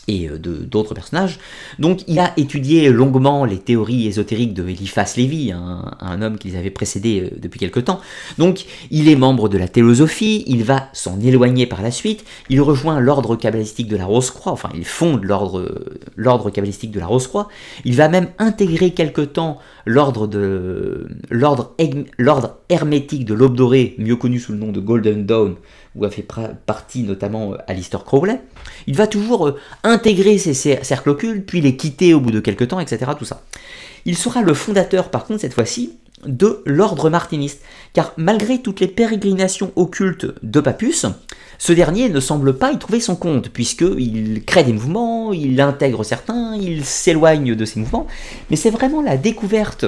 et euh, d'autres personnages. Donc il a étudié longuement les théories ésotériques de Eliphas Lévy, un, homme les avait précédé euh, depuis quelque temps. Donc il est membre de la théosophie, il va s'en éloigner par la suite, il rejoint l'ordre cabalistique de la Rose-Croix, enfin il fonde l'ordre cabalistique de la Rose-Croix, il va même intégrer quelque temps l'ordre l'ordre hermétique de l'aube dorée, mieux connu sous le nom de Golden Dawn, où a fait partie notamment euh, Alistair Crowley, il va toujours euh, intégrer ces cercles occultes, puis les quitter au bout de quelques temps, etc. Tout ça. Il sera le fondateur, par contre, cette fois-ci, de l'ordre martiniste, car malgré toutes les pérégrinations occultes de Papus, ce dernier ne semble pas y trouver son compte, puisqu'il crée des mouvements, il intègre certains, il s'éloigne de ces mouvements, mais c'est vraiment la découverte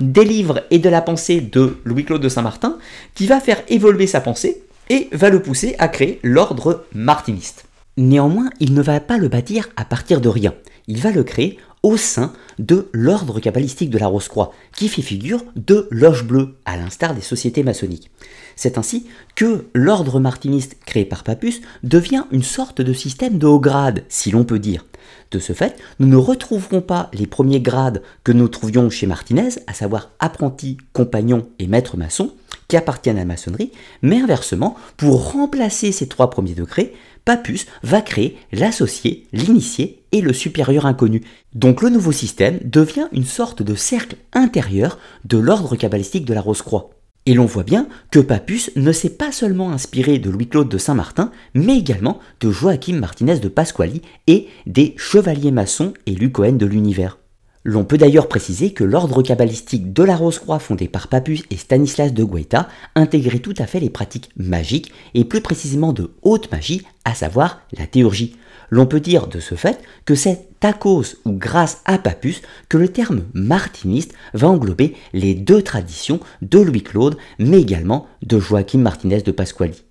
des livres et de la pensée de Louis-Claude de Saint-Martin qui va faire évoluer sa pensée, et va le pousser à créer l'ordre martiniste. Néanmoins, il ne va pas le bâtir à partir de rien, il va le créer au sein de l'ordre cabalistique de la Rose-Croix, qui fait figure de loge bleue, à l'instar des sociétés maçonniques. C'est ainsi que l'ordre martiniste créé par Papus devient une sorte de système de haut grade, si l'on peut dire. De ce fait, nous ne retrouverons pas les premiers grades que nous trouvions chez Martinez, à savoir apprenti, compagnon et maître maçon, qui appartiennent à la maçonnerie, mais inversement, pour remplacer ces trois premiers degrés, Papus va créer l'associé, l'initié et le supérieur inconnu. Donc le nouveau système devient une sorte de cercle intérieur de l'ordre cabalistique de la Rose-Croix. Et l'on voit bien que Papus ne s'est pas seulement inspiré de Louis-Claude de Saint-Martin, mais également de Joachim Martinez de Pasquali et des chevaliers maçons et Cohen de l'univers. L'on peut d'ailleurs préciser que l'ordre cabalistique de la Rose-Croix fondé par Papus et Stanislas de Guaita intégrait tout à fait les pratiques magiques et plus précisément de haute magie, à savoir la théurgie. L'on peut dire de ce fait que c'est à cause ou grâce à Papus que le terme martiniste va englober les deux traditions de Louis-Claude mais également de Joachim Martinez de Pasquali.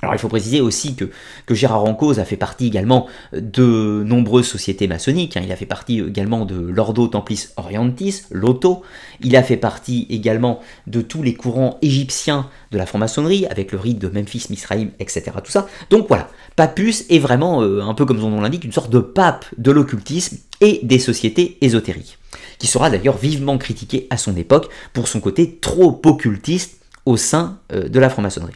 Alors il faut préciser aussi que, Gérard Rancos a fait partie également de nombreuses sociétés maçonniques, hein. il a fait partie également de l'Ordo Templis Orientis, l'Otto, il a fait partie également de tous les courants égyptiens de la franc-maçonnerie, avec le rite de Memphis, Misraïm, etc. Tout ça. Donc voilà, Papus est vraiment, euh, un peu comme son nom l'indique, une sorte de pape de l'occultisme et des sociétés ésotériques, qui sera d'ailleurs vivement critiqué à son époque pour son côté trop occultiste au sein euh, de la franc-maçonnerie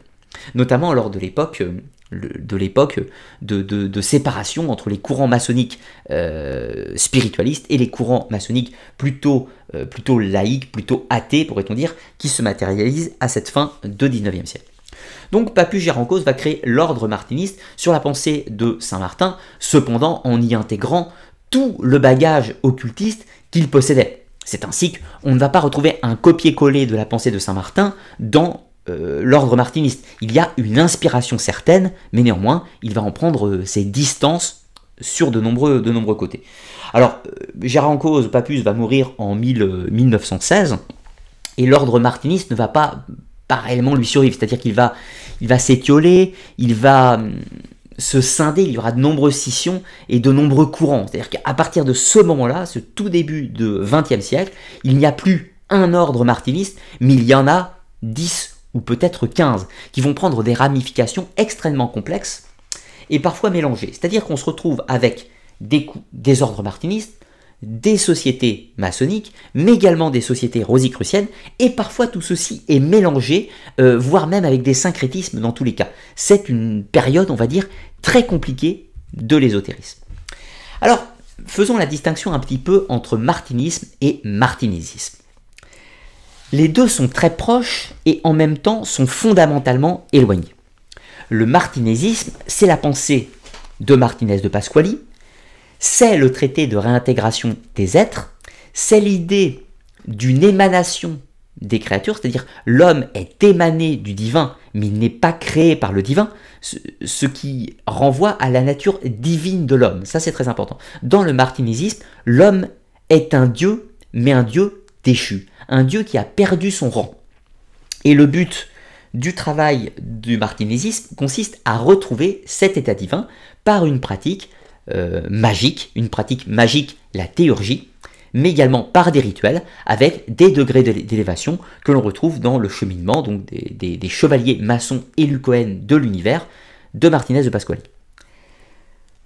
notamment lors de l'époque euh, de l'époque de, séparation entre les courants maçonniques euh, spiritualistes et les courants maçonniques plutôt, euh, plutôt laïques, plutôt athées, pourrait-on dire, qui se matérialisent à cette fin de 19e siècle. Donc Papus Gérancos va créer l'ordre martiniste sur la pensée de Saint-Martin, cependant en y intégrant tout le bagage occultiste qu'il possédait. C'est ainsi qu'on ne va pas retrouver un copier-coller de la pensée de Saint-Martin dans euh, l'ordre martiniste. Il y a une inspiration certaine, mais néanmoins, il va en prendre euh, ses distances sur de nombreux, de nombreux côtés. Alors, euh, Gérard en cause, Papus va mourir en 1916, et l'ordre martiniste ne va pas, pas réellement lui survivre, c'est-à-dire qu'il va, il va s'étioler, il va hum, se scinder, il y aura de nombreuses scissions et de nombreux courants. C'est-à-dire qu'à partir de ce moment-là, ce tout début du XXe siècle, il n'y a plus un ordre martiniste, mais il y en a 10 ou peut-être 15, qui vont prendre des ramifications extrêmement complexes et parfois mélangées. C'est-à-dire qu'on se retrouve avec des, des ordres martinistes, des sociétés maçonniques, mais également des sociétés rosicruciennes, et parfois tout ceci est mélangé, euh, voire même avec des syncrétismes dans tous les cas. C'est une période, on va dire, très compliquée de l'ésotérisme. Alors, faisons la distinction un petit peu entre martinisme et martinisisme. Les deux sont très proches et en même temps sont fondamentalement éloignés. Le martinésisme, c'est la pensée de Martinez de Pasquali, c'est le traité de réintégration des êtres, c'est l'idée d'une émanation des créatures, c'est-à-dire l'homme est émané du divin, mais il n'est pas créé par le divin, ce qui renvoie à la nature divine de l'homme. Ça, c'est très important. Dans le martinésisme, l'homme est un dieu, mais un dieu déchu un dieu qui a perdu son rang. Et le but du travail du martinésisme consiste à retrouver cet état divin par une pratique euh, magique, une pratique magique, la théurgie, mais également par des rituels avec des degrés d'élévation que l'on retrouve dans le cheminement donc des, chevaliers maçons et lucoènes de l'univers de Martinez de Pasquale.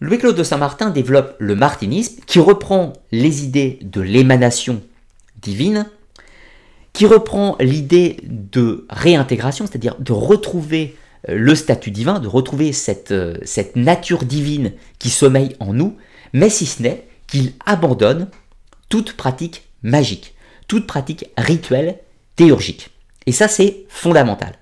Louis-Claude de Saint-Martin développe le martinisme qui reprend les idées de l'émanation divine qui reprend l'idée de réintégration, c'est-à-dire de retrouver euh, le statut divin, de retrouver euh, cette, nature divine qui sommeille en nous, mais si ce n'est qu'il abandonne toute pratique magique, toute pratique rituelle, théurgique. Et ça, c'est fondamental.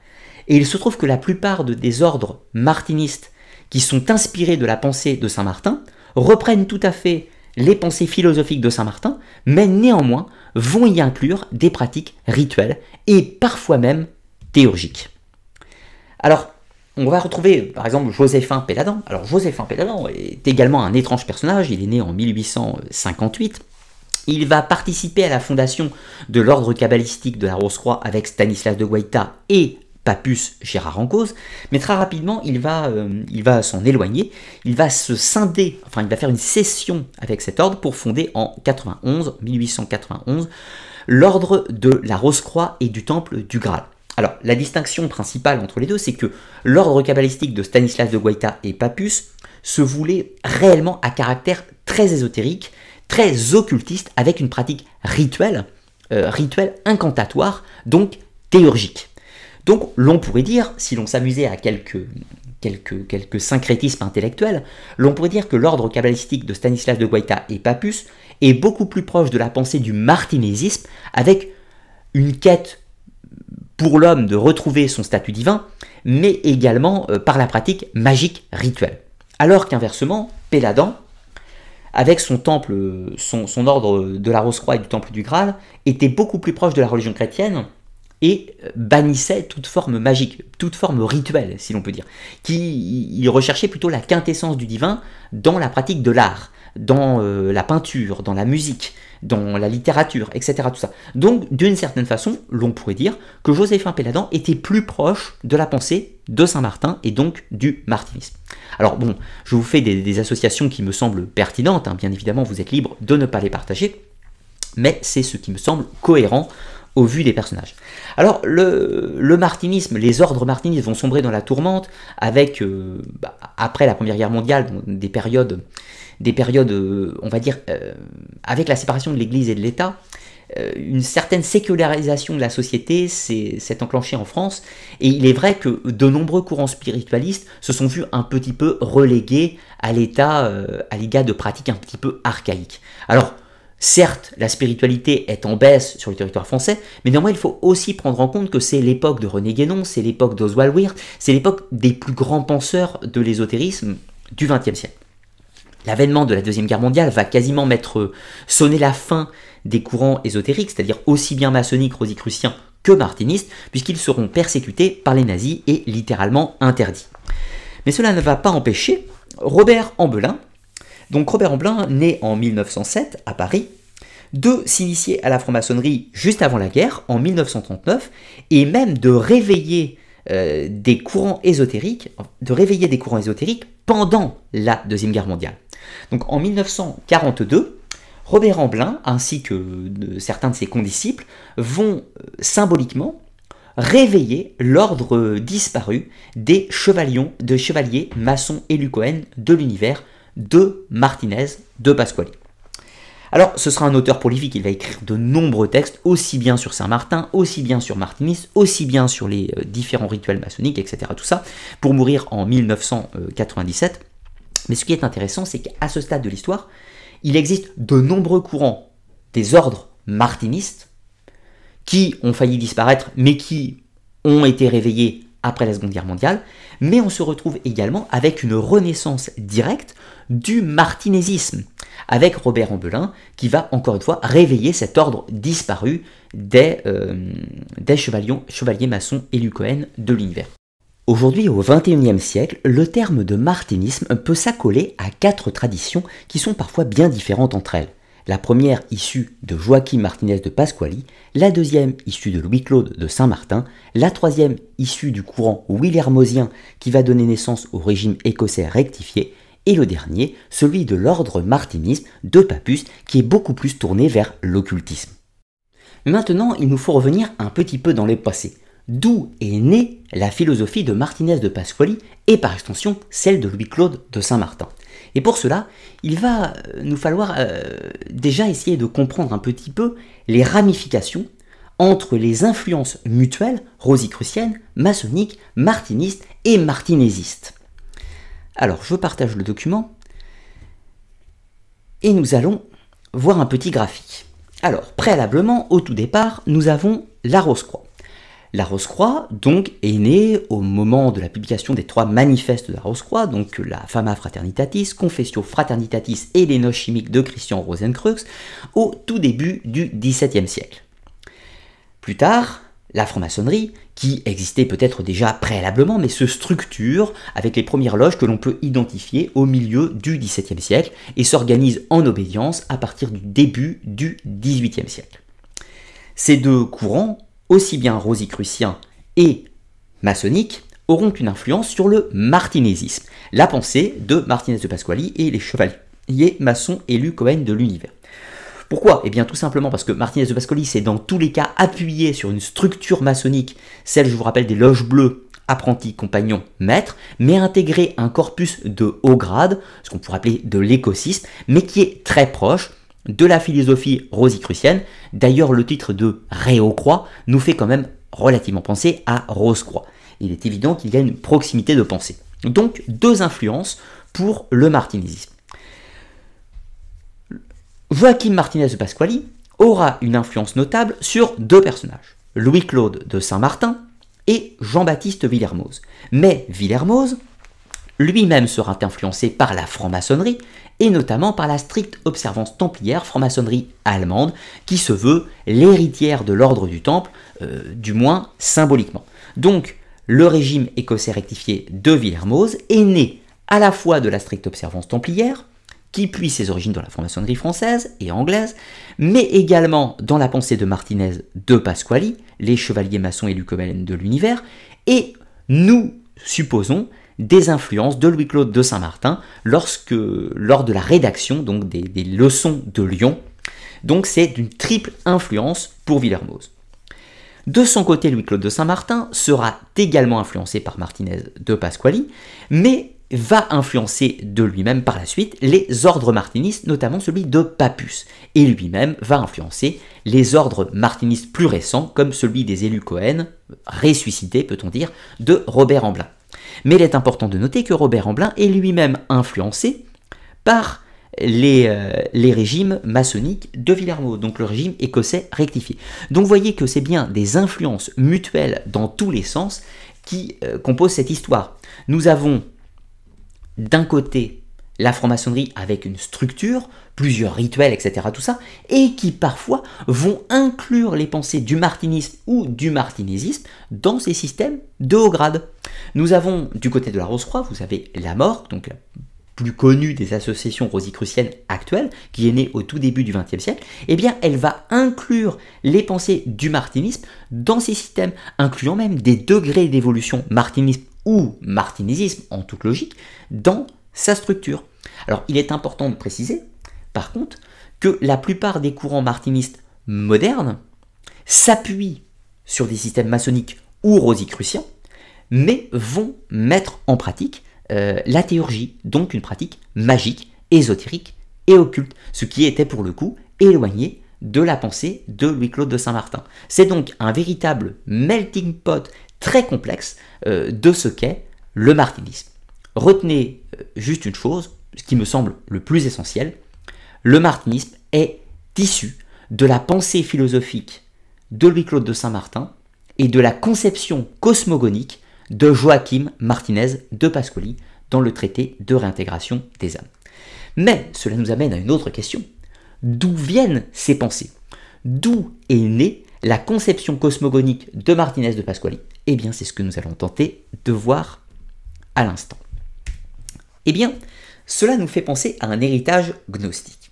Et il se trouve que la plupart des ordres martinistes qui sont inspirés de la pensée de Saint Martin reprennent tout à fait les pensées philosophiques de Saint Martin, mais néanmoins vont y inclure des pratiques rituelles et parfois même théurgiques. Alors, on va retrouver par exemple Joséphin Péladan. Alors Joséphin Péladan est également un étrange personnage, il est né en 1858. Il va participer à la fondation de l'ordre cabalistique de la Rose-Croix avec Stanislas de Guaita et Papus Gérard en cause, mais très rapidement, il va, euh, va s'en éloigner, il va se scinder, enfin, il va faire une cession avec cet ordre pour fonder en 91, 1891 l'ordre de la Rose-Croix et du Temple du Graal. Alors, la distinction principale entre les deux, c'est que l'ordre cabalistique de Stanislas de Guaita et Papus se voulait réellement à caractère très ésotérique, très occultiste, avec une pratique rituelle, euh, rituelle incantatoire, donc théurgique. Donc l'on pourrait dire, si l'on s'amusait à quelques, quelques, quelques syncrétismes intellectuels, l'on pourrait dire que l'ordre cabalistique de Stanislas de Guaita et Papus est beaucoup plus proche de la pensée du martinésisme, avec une quête pour l'homme de retrouver son statut divin, mais également euh, par la pratique magique rituelle. Alors qu'inversement, Péladan, avec son temple, euh, son ordre de la Rose-Croix et du temple du Graal, était beaucoup plus proche de la religion chrétienne, et euh, bannissait toute forme magique, toute forme rituelle, si l'on peut dire. Qui, il recherchait plutôt la quintessence du divin dans la pratique de l'art, dans euh, la peinture, dans la musique, dans la littérature, etc. Tout ça. Donc, d'une certaine façon, l'on pourrait dire que Joséphin Péladan était plus proche de la pensée de Saint-Martin et donc du martinisme. Alors bon, je vous fais des, associations qui me semblent pertinentes, hein. bien évidemment vous êtes libre de ne pas les partager, mais c'est ce qui me semble cohérent au vu des personnages. Alors, le, le, martinisme, les ordres martinistes vont sombrer dans la tourmente avec, euh, bah, après la Première Guerre mondiale, des périodes, des périodes euh, on va dire, euh, avec la séparation de l'Église et de l'État, une certaine sécularisation de la société s'est enclenchée en France, et il est vrai que de nombreux courants spiritualistes se sont vus un petit peu relégués à l'état à l'égard de pratiques un petit peu archaïques. Alors, Certes, la spiritualité est en baisse sur le territoire français, mais néanmoins il faut aussi prendre en compte que c'est l'époque de René Guénon, c'est l'époque d'Oswald Wirth, c'est l'époque des plus grands penseurs de l'ésotérisme du XXe siècle. L'avènement de la Deuxième Guerre mondiale va quasiment mettre euh, sonner la fin des courants ésotériques, c'est-à-dire aussi bien maçonniques, rosicruciens que martinistes, puisqu'ils seront persécutés par les nazis et littéralement interdits. Mais cela ne va pas empêcher Robert Ambelin, donc Robert Amblin, né en 1907 à Paris, de s'initier à la franc-maçonnerie juste avant la guerre, en 1939, et même de réveiller euh, des courants ésotériques, de réveiller des courants ésotériques pendant la Deuxième Guerre mondiale. Donc en 1942, Robert Amblin, ainsi que de euh, certains de ses condisciples, vont euh, symboliquement réveiller l'ordre disparu des chevalions, de chevaliers maçons et lucoènes de l'univers de Martinez, de Pasquale. Alors, ce sera un auteur prolifique, il va écrire de nombreux textes, aussi bien sur Saint-Martin, aussi bien sur Martiniste, aussi bien sur les euh, différents rituels maçonniques, etc. Tout ça, pour mourir en 1997. Mais ce qui est intéressant, c'est qu'à ce stade de l'histoire, il existe de nombreux courants des ordres martinistes qui ont failli disparaître, mais qui ont été réveillés après la Seconde Guerre mondiale, mais on se retrouve également avec une renaissance directe du martinésisme, avec Robert Ambelin, qui va encore une fois réveiller cet ordre disparu des, euh, chevaliers, chevaliers maçons et Cohen de l'univers. Aujourd'hui, au XXIe siècle, le terme de martinisme peut s'accoler à quatre traditions qui sont parfois bien différentes entre elles. La première issue de Joaquim Martinez de Pasquali, la deuxième issue de Louis-Claude de Saint-Martin, la troisième issue du courant willermosien qui va donner naissance au régime écossais rectifié, et le dernier, celui de l'ordre martiniste de Papus, qui est beaucoup plus tourné vers l'occultisme. Maintenant, il nous faut revenir un petit peu dans les passés. d'où est née la philosophie de Martinez de Pasquali et par extension celle de Louis-Claude de Saint-Martin. Et pour cela, il va euh, nous falloir euh, déjà essayer de comprendre un petit peu les ramifications entre les influences mutuelles rosicruciennes, maçonniques, martinistes et martinésistes. Alors, je partage le document et nous allons voir un petit graphique. Alors, préalablement, au tout départ, nous avons la Rose-Croix. La Rose-Croix, donc, est née au moment de la publication des trois manifestes de la Rose-Croix, donc la Fama Fraternitatis, Confessio Fraternitatis et les noces chimiques de Christian Rosenkreuz, au tout début du XVIIe siècle. Plus tard, la franc-maçonnerie, qui existait peut-être déjà préalablement, mais se structure avec les premières loges que l'on peut identifier au milieu du XVIIe siècle et s'organise en obédience à partir du début du XVIIIe siècle. Ces deux courants, aussi bien rosicruciens et maçonniques, auront une influence sur le martinésisme, la pensée de Martinez de Pasquali et les chevaliers maçons élus Cohen de l'univers. Pourquoi Eh bien tout simplement parce que Martinez de Pascoli s'est dans tous les cas appuyé sur une structure maçonnique, celle je vous rappelle des loges bleues, apprenti, compagnon, maître, mais intégré un corpus de haut grade, ce qu'on pourrait appeler de l'écosystème, mais qui est très proche de la philosophie rosicrucienne. D'ailleurs, le titre de Réau-Croix nous fait quand même relativement penser à Rose-Croix. Il est évident qu'il y a une proximité de pensée. Donc, deux influences pour le martinisme. Joaquim Martinez de Pasquali aura une influence notable sur deux personnages, Louis-Claude de Saint-Martin et Jean-Baptiste Villermoz. Mais Villermoz lui-même sera influencé par la franc-maçonnerie et notamment par la stricte observance templière franc-maçonnerie allemande qui se veut l'héritière de l'ordre du Temple, euh, du moins symboliquement. Donc, le régime écossais rectifié de Villermoz est né à la fois de la stricte observance templière, qui puise ses origines dans la franc-maçonnerie française et anglaise, mais également dans la pensée de Martinez de Pasquali, les chevaliers maçons et lucomènes de l'univers, et nous supposons des influences de Louis-Claude de Saint-Martin lorsque, lors de la rédaction donc des, leçons de Lyon. Donc c'est d'une triple influence pour Villermoz. De son côté, Louis-Claude de Saint-Martin sera également influencé par Martinez de Pasquali, mais va influencer de lui-même par la suite les ordres martinistes, notamment celui de Papus, et lui-même va influencer les ordres martinistes plus récents, comme celui des élus Cohen, ressuscités, peut-on dire, de Robert Amblin. Mais il est important de noter que Robert Amblin est lui-même influencé par les, euh, régimes maçonniques de Villermoz, donc le régime écossais rectifié. Donc voyez que c'est bien des influences mutuelles dans tous les sens qui euh, composent cette histoire. Nous avons d'un côté la franc-maçonnerie avec une structure, plusieurs rituels, etc. Tout ça, et qui parfois vont inclure les pensées du martinisme ou du martinésisme dans ces systèmes de haut grade. Nous avons du côté de la Rose-Croix, vous avez la mort, donc la plus connue des associations rosicruciennes actuelles, qui est née au tout début du XXe siècle, eh bien elle va inclure les pensées du martinisme dans ces systèmes, incluant même des degrés d'évolution martinisme ou martinisme en toute logique, dans sa structure. Alors il est important de préciser, par contre, que la plupart des courants martinistes modernes s'appuient sur des systèmes maçonniques ou rosicruciens, mais vont mettre en pratique euh, la théurgie, donc une pratique magique, ésotérique et occulte, ce qui était pour le coup éloigné de la pensée de Louis-Claude de Saint-Martin. C'est donc un véritable melting pot très complexe euh, de ce qu'est le martinisme. Retenez euh, juste une chose, ce qui me semble le plus essentiel, le martinisme est issu de la pensée philosophique de Louis-Claude de Saint-Martin et de la conception cosmogonique de Joachim Martinez de Pascoli dans le traité de réintégration des âmes. Mais cela nous amène à une autre question. D'où viennent ces pensées D'où est née la conception cosmogonique de Martinez de Pasquali eh bien, c'est ce que nous allons tenter de voir à l'instant. Eh bien, cela nous fait penser à un héritage gnostique.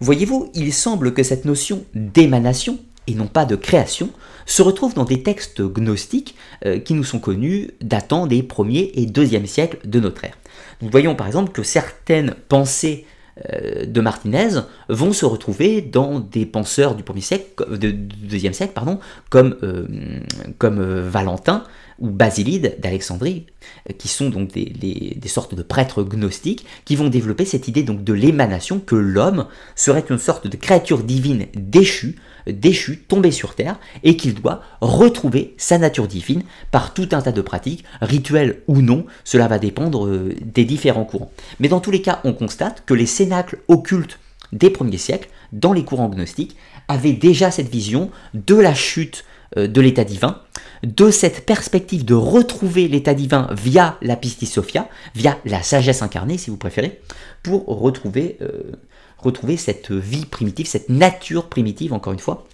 Voyez-vous, il semble que cette notion d'émanation, et non pas de création, se retrouve dans des textes gnostiques euh, qui nous sont connus datant des 1er et 2e siècles de notre ère. Nous voyons par exemple que certaines pensées euh, de Martinez vont se retrouver dans des penseurs du premier siècle, deuxième siècle, pardon, comme euh, euh, Valentin, ou Basilide d'Alexandrie, euh, qui sont donc des, sortes de prêtres gnostiques, qui vont développer cette idée donc de l'émanation, que l'homme serait une sorte de créature divine déchue, déchue, tombée sur terre, et qu'il doit retrouver sa nature divine par tout un tas de pratiques, rituelles ou non, cela va dépendre euh, des différents courants. Mais dans tous les cas, on constate que les cénacles occultes des premiers siècles, dans les courants gnostiques, avaient déjà cette vision de la chute euh, de l'état divin, de cette perspective de retrouver l'état divin via la pistis sophia, via la sagesse incarnée si vous préférez, pour retrouver, euh, retrouver cette vie primitive, cette nature primitive encore une fois.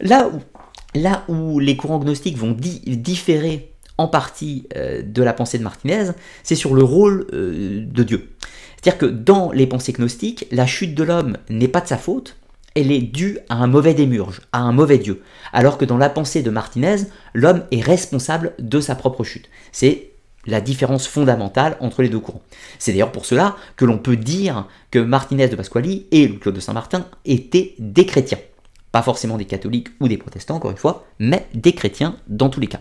Là où, là où les courants gnostiques vont différer en partie euh, de la pensée de Martinez, c'est sur le rôle euh, de Dieu. C'est-à-dire que dans les pensées gnostiques, la chute de l'homme n'est pas de sa faute, elle est due à un mauvais démurge, à un mauvais dieu. Alors que dans la pensée de Martinez, l'homme est responsable de sa propre chute. C'est la différence fondamentale entre les deux courants. C'est d'ailleurs pour cela que l'on peut dire que Martinez de Pasquali et Claude de Saint-Martin étaient des chrétiens. Pas forcément des catholiques ou des protestants, encore une fois, mais des chrétiens dans tous les cas.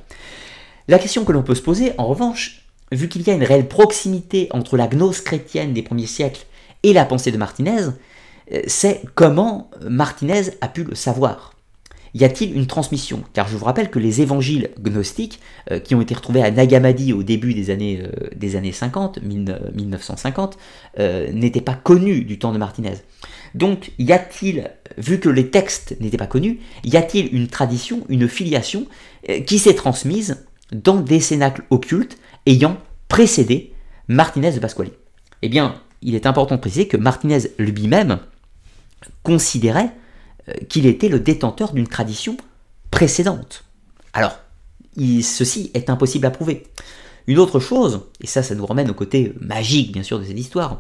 La question que l'on peut se poser, en revanche, vu qu'il y a une réelle proximité entre la gnose chrétienne des premiers siècles et la pensée de Martinez, euh, c'est comment Martinez a pu le savoir. Y a-t-il une transmission Car je vous rappelle que les évangiles gnostiques, euh, qui ont été retrouvés à Nagamadi au début des années, euh, des années 50, 1950, n'étaient pas connus du temps de Martinez. Donc, y a-t-il, vu que les textes n'étaient pas connus, y a-t-il une tradition, une filiation qui s'est transmise dans des cénacles occultes ayant précédé Martinez de Pasquali Eh bien, il est important de préciser que Martinez lui-même considérait euh, qu'il était le détenteur d'une tradition précédente. Alors, ceci est impossible à prouver. Une autre chose, et ça, ça nous ramène au côté magique, bien sûr, de cette histoire,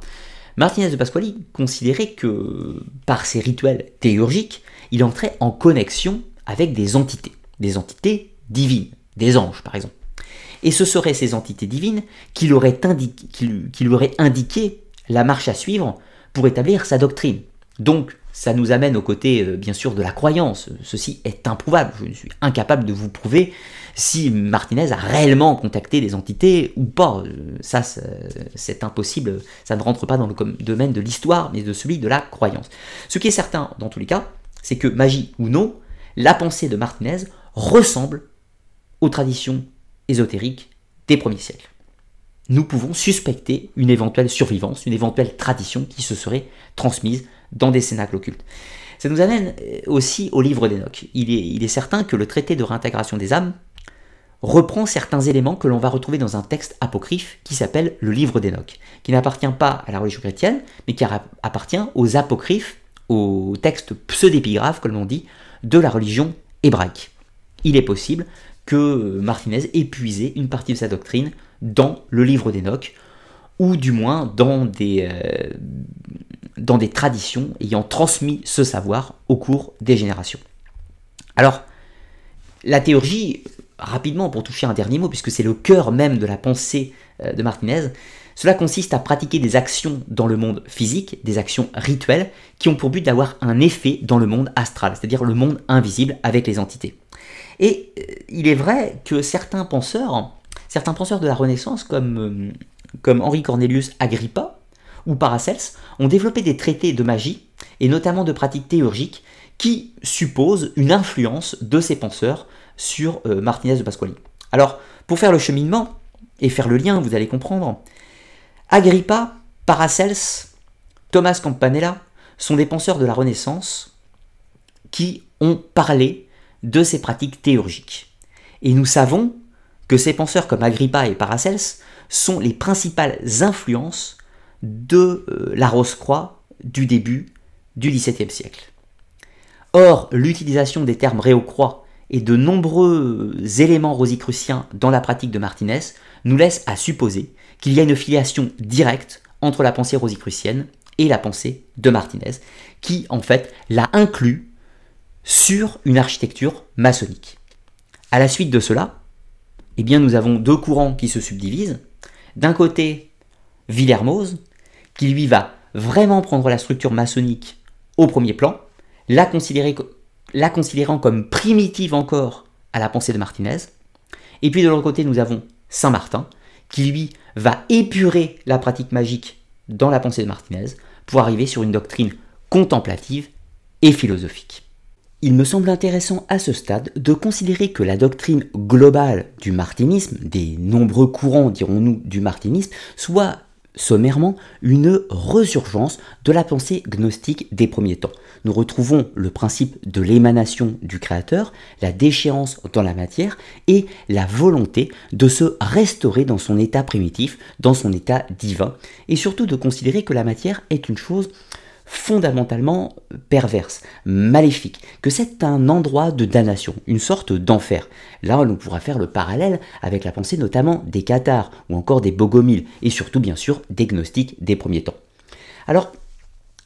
Martinez de Pasquali considérait que, par ses rituels théurgiques, il entrait en connexion avec des entités, des entités divines, des anges, par exemple. Et ce seraient ces entités divines qui lui auraient indiqué la marche à suivre pour établir sa doctrine, donc, ça nous amène au côté, euh, bien sûr, de la croyance. Ceci est improuvable. Je suis incapable de vous prouver si Martinez a réellement contacté des entités ou pas. Euh, ça, c'est impossible. Ça ne rentre pas dans le domaine de l'histoire, mais de celui de la croyance. Ce qui est certain, dans tous les cas, c'est que, magie ou non, la pensée de Martinez ressemble aux traditions ésotériques des premiers siècles. Nous pouvons suspecter une éventuelle survivance, une éventuelle tradition qui se serait transmise dans des cénacles occultes. Ça nous amène euh, aussi au livre d'Enoch. Il est, certain que le traité de réintégration des âmes reprend certains éléments que l'on va retrouver dans un texte apocryphe qui s'appelle le livre d'Enoch, qui n'appartient pas à la religion chrétienne, mais qui appartient aux apocryphes, aux textes pseudépigraphes, comme l'on dit, de la religion hébraïque. Il est possible que euh, Martinez ait puisé une partie de sa doctrine dans le livre d'Enoch, ou du moins dans des, euh, dans des traditions ayant transmis ce savoir au cours des générations. Alors, la théurgie, rapidement pour toucher un dernier mot, puisque c'est le cœur même de la pensée euh, de Martinez, cela consiste à pratiquer des actions dans le monde physique, des actions rituelles, qui ont pour but d'avoir un effet dans le monde astral, c'est-à-dire le monde invisible avec les entités. Et euh, il est vrai que certains penseurs, certains penseurs de la Renaissance, comme comme Henri Cornelius Agrippa ou Paracels, ont développé des traités de magie, et notamment de pratiques théurgiques, qui supposent une influence de ces penseurs sur euh, Martinez de Pasquali. Alors, pour faire le cheminement et faire le lien, vous allez comprendre, Agrippa, Paracels, Thomas Campanella sont des penseurs de la Renaissance qui ont parlé de ces pratiques théurgiques. Et nous savons que ces penseurs comme Agrippa et Paracels sont les principales influences de euh, la Rose-Croix du début du XVIIe siècle. Or, l'utilisation des termes Réau-Croix et de nombreux euh, éléments rosicruciens dans la pratique de Martinez nous laisse à supposer qu'il y a une filiation directe entre la pensée rosicrucienne et la pensée de Martinez, qui en fait l'a inclus sur une architecture maçonnique. À la suite de cela, eh bien, nous avons deux courants qui se subdivisent, d'un côté, Villermoz, qui lui va vraiment prendre la structure maçonnique au premier plan, la, la considérant comme primitive encore à la pensée de Martinez. Et puis de l'autre côté, nous avons Saint-Martin, qui lui va épurer la pratique magique dans la pensée de Martinez pour arriver sur une doctrine contemplative et philosophique il me semble intéressant à ce stade de considérer que la doctrine globale du martinisme, des nombreux courants, dirons-nous, du martinisme, soit sommairement une resurgence de la pensée gnostique des premiers temps. Nous retrouvons le principe de l'émanation du Créateur, la déchéance dans la matière et la volonté de se restaurer dans son état primitif, dans son état divin, et surtout de considérer que la matière est une chose fondamentalement perverse, maléfique, que c'est un endroit de damnation, une sorte d'enfer. Là, on pourra faire le parallèle avec la pensée notamment des cathares ou encore des bogomiles, et surtout bien sûr des gnostiques des premiers temps. Alors,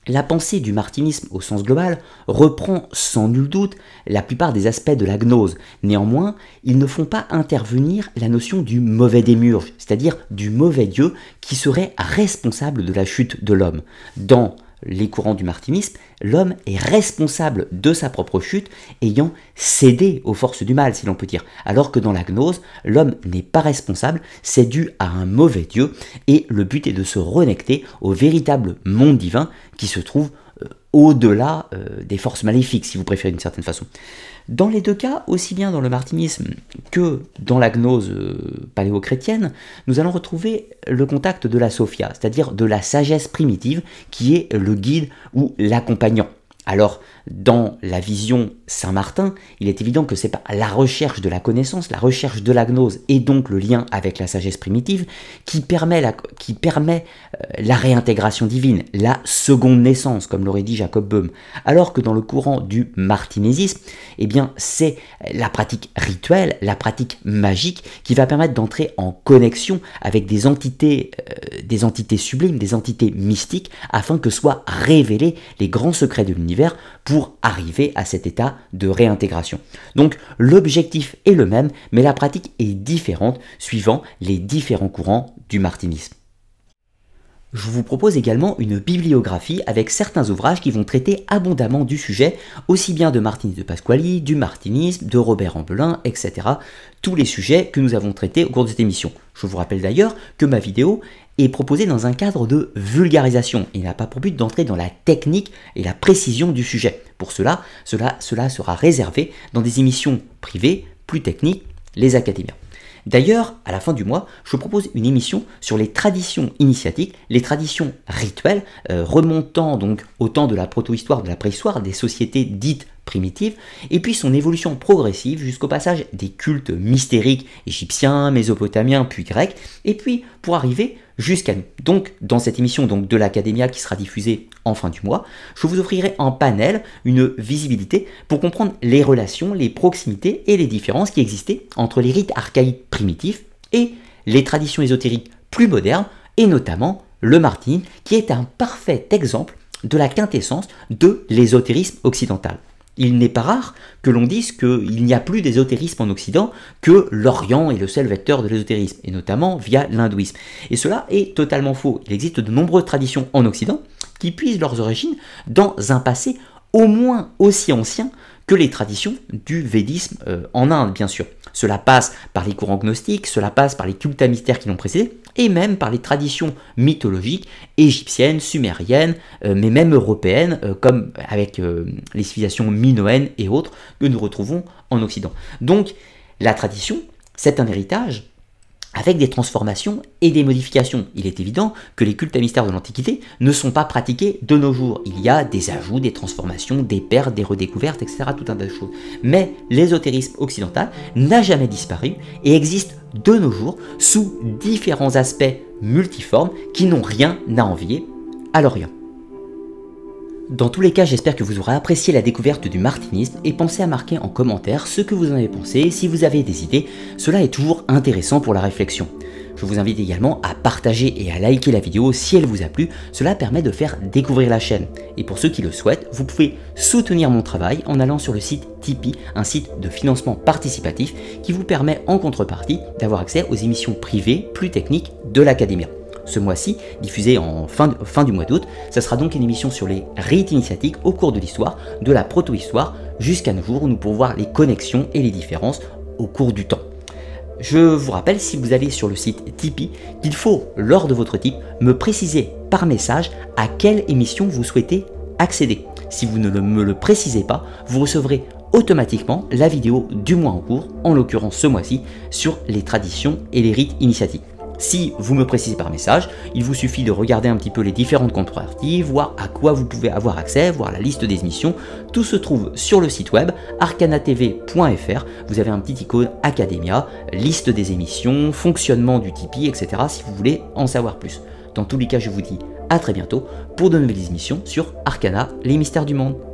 la pensée du martinisme au sens global reprend sans nul doute la plupart des aspects de la gnose. Néanmoins, ils ne font pas intervenir la notion du mauvais démurge, c'est-à-dire du mauvais Dieu qui serait responsable de la chute de l'homme. Dans les courants du martinisme, l'homme est responsable de sa propre chute, ayant cédé aux forces du mal, si l'on peut dire. Alors que dans la gnose, l'homme n'est pas responsable, c'est dû à un mauvais Dieu, et le but est de se reconnecter au véritable monde divin qui se trouve euh, au-delà euh, des forces maléfiques, si vous préférez d'une certaine façon. Dans les deux cas, aussi bien dans le martinisme que dans la gnose euh, paléo-chrétienne, nous allons retrouver le contact de la sophia, c'est-à-dire de la sagesse primitive qui est le guide ou l'accompagnant. Alors, dans la vision Saint-Martin, il est évident que c'est pas la recherche de la connaissance, la recherche de la gnose et donc le lien avec la sagesse primitive qui permet la, qui permet euh, la réintégration divine, la seconde naissance, comme l'aurait dit Jacob Böhm. Alors que dans le courant du martinésisme, eh bien, c'est la pratique rituelle, la pratique magique qui va permettre d'entrer en connexion avec des entités, euh, des entités sublimes, des entités mystiques, afin que soient révélés les grands secrets de l'univers pour arriver à cet état de réintégration. Donc l'objectif est le même, mais la pratique est différente suivant les différents courants du martinisme. Je vous propose également une bibliographie avec certains ouvrages qui vont traiter abondamment du sujet, aussi bien de Martinis de Pasquali, du martinisme, de Robert Ambelin, etc. Tous les sujets que nous avons traités au cours de cette émission. Je vous rappelle d'ailleurs que ma vidéo est proposé dans un cadre de vulgarisation et n'a pas pour but d'entrer dans la technique et la précision du sujet. Pour cela, cela, cela sera réservé dans des émissions privées, plus techniques, les académiens. D'ailleurs, à la fin du mois, je propose une émission sur les traditions initiatiques, les traditions rituelles, euh, remontant donc au temps de la proto-histoire proto-histoire, de la préhistoire, des sociétés dites primitives, et puis son évolution progressive jusqu'au passage des cultes mystériques égyptiens, mésopotamiens, puis grecs, et puis pour arriver jusqu'à nous. Donc, dans cette émission de l'Academia qui sera diffusée en fin du mois, je vous offrirai un panel, une visibilité pour comprendre les relations, les proximités et les différences qui existaient entre les rites archaïques primitifs et les traditions ésotériques plus modernes, et notamment le Martin, qui est un parfait exemple de la quintessence de l'ésotérisme occidental. Il n'est pas rare que l'on dise qu'il n'y a plus d'ésotérisme en Occident, que l'Orient est le seul vecteur de l'ésotérisme, et notamment via l'hindouisme. Et cela est totalement faux. Il existe de nombreuses traditions en Occident qui puisent leurs origines dans un passé au moins aussi ancien que les traditions du védisme euh, en Inde, bien sûr. Cela passe par les courants gnostiques, cela passe par les cultes à mystères qui l'ont précédé, et même par les traditions mythologiques égyptiennes, sumériennes, euh, mais même européennes, euh, comme avec euh, les civilisations minoennes et autres que nous retrouvons en Occident. Donc la tradition, c'est un héritage avec des transformations et des modifications. Il est évident que les cultes à mystères de l'Antiquité ne sont pas pratiqués de nos jours. Il y a des ajouts, des transformations, des pertes, des redécouvertes, etc. Tout un tas de choses. Mais l'ésotérisme occidental n'a jamais disparu et existe de nos jours sous différents aspects multiformes qui n'ont rien à envier à l'Orient. Dans tous les cas, j'espère que vous aurez apprécié la découverte du martinisme et pensez à marquer en commentaire ce que vous en avez pensé, si vous avez des idées, cela est toujours intéressant pour la réflexion. Je vous invite également à partager et à liker la vidéo si elle vous a plu, cela permet de faire découvrir la chaîne. Et pour ceux qui le souhaitent, vous pouvez soutenir mon travail en allant sur le site Tipeee, un site de financement participatif qui vous permet en contrepartie d'avoir accès aux émissions privées plus techniques de l'académie ce mois-ci, diffusé en fin, du mois d'août. ce sera donc une émission sur les rites initiatiques au cours de l'histoire, de la proto-histoire jusqu'à nos jours, où nous pourrons voir les connexions et les différences au cours du temps. Je vous rappelle, si vous allez sur le site Tipeee, qu'il faut, lors de votre type, me préciser par message à quelle émission vous souhaitez accéder. Si vous ne me le précisez pas, vous recevrez automatiquement la vidéo du mois en cours, en l'occurrence ce mois-ci, sur les traditions et les rites initiatiques. Si vous me précisez par message, il vous suffit de regarder un petit peu les différentes contreparties, voir à quoi vous pouvez avoir accès, voir la liste des émissions. Tout se trouve sur le site web arcanatv.fr. Vous avez un petit icône Academia, liste des émissions, fonctionnement du Tipeee, etc. si vous voulez en savoir plus. Dans tous les cas, je vous dis à très bientôt pour de nouvelles émissions sur Arcana, les mystères du monde.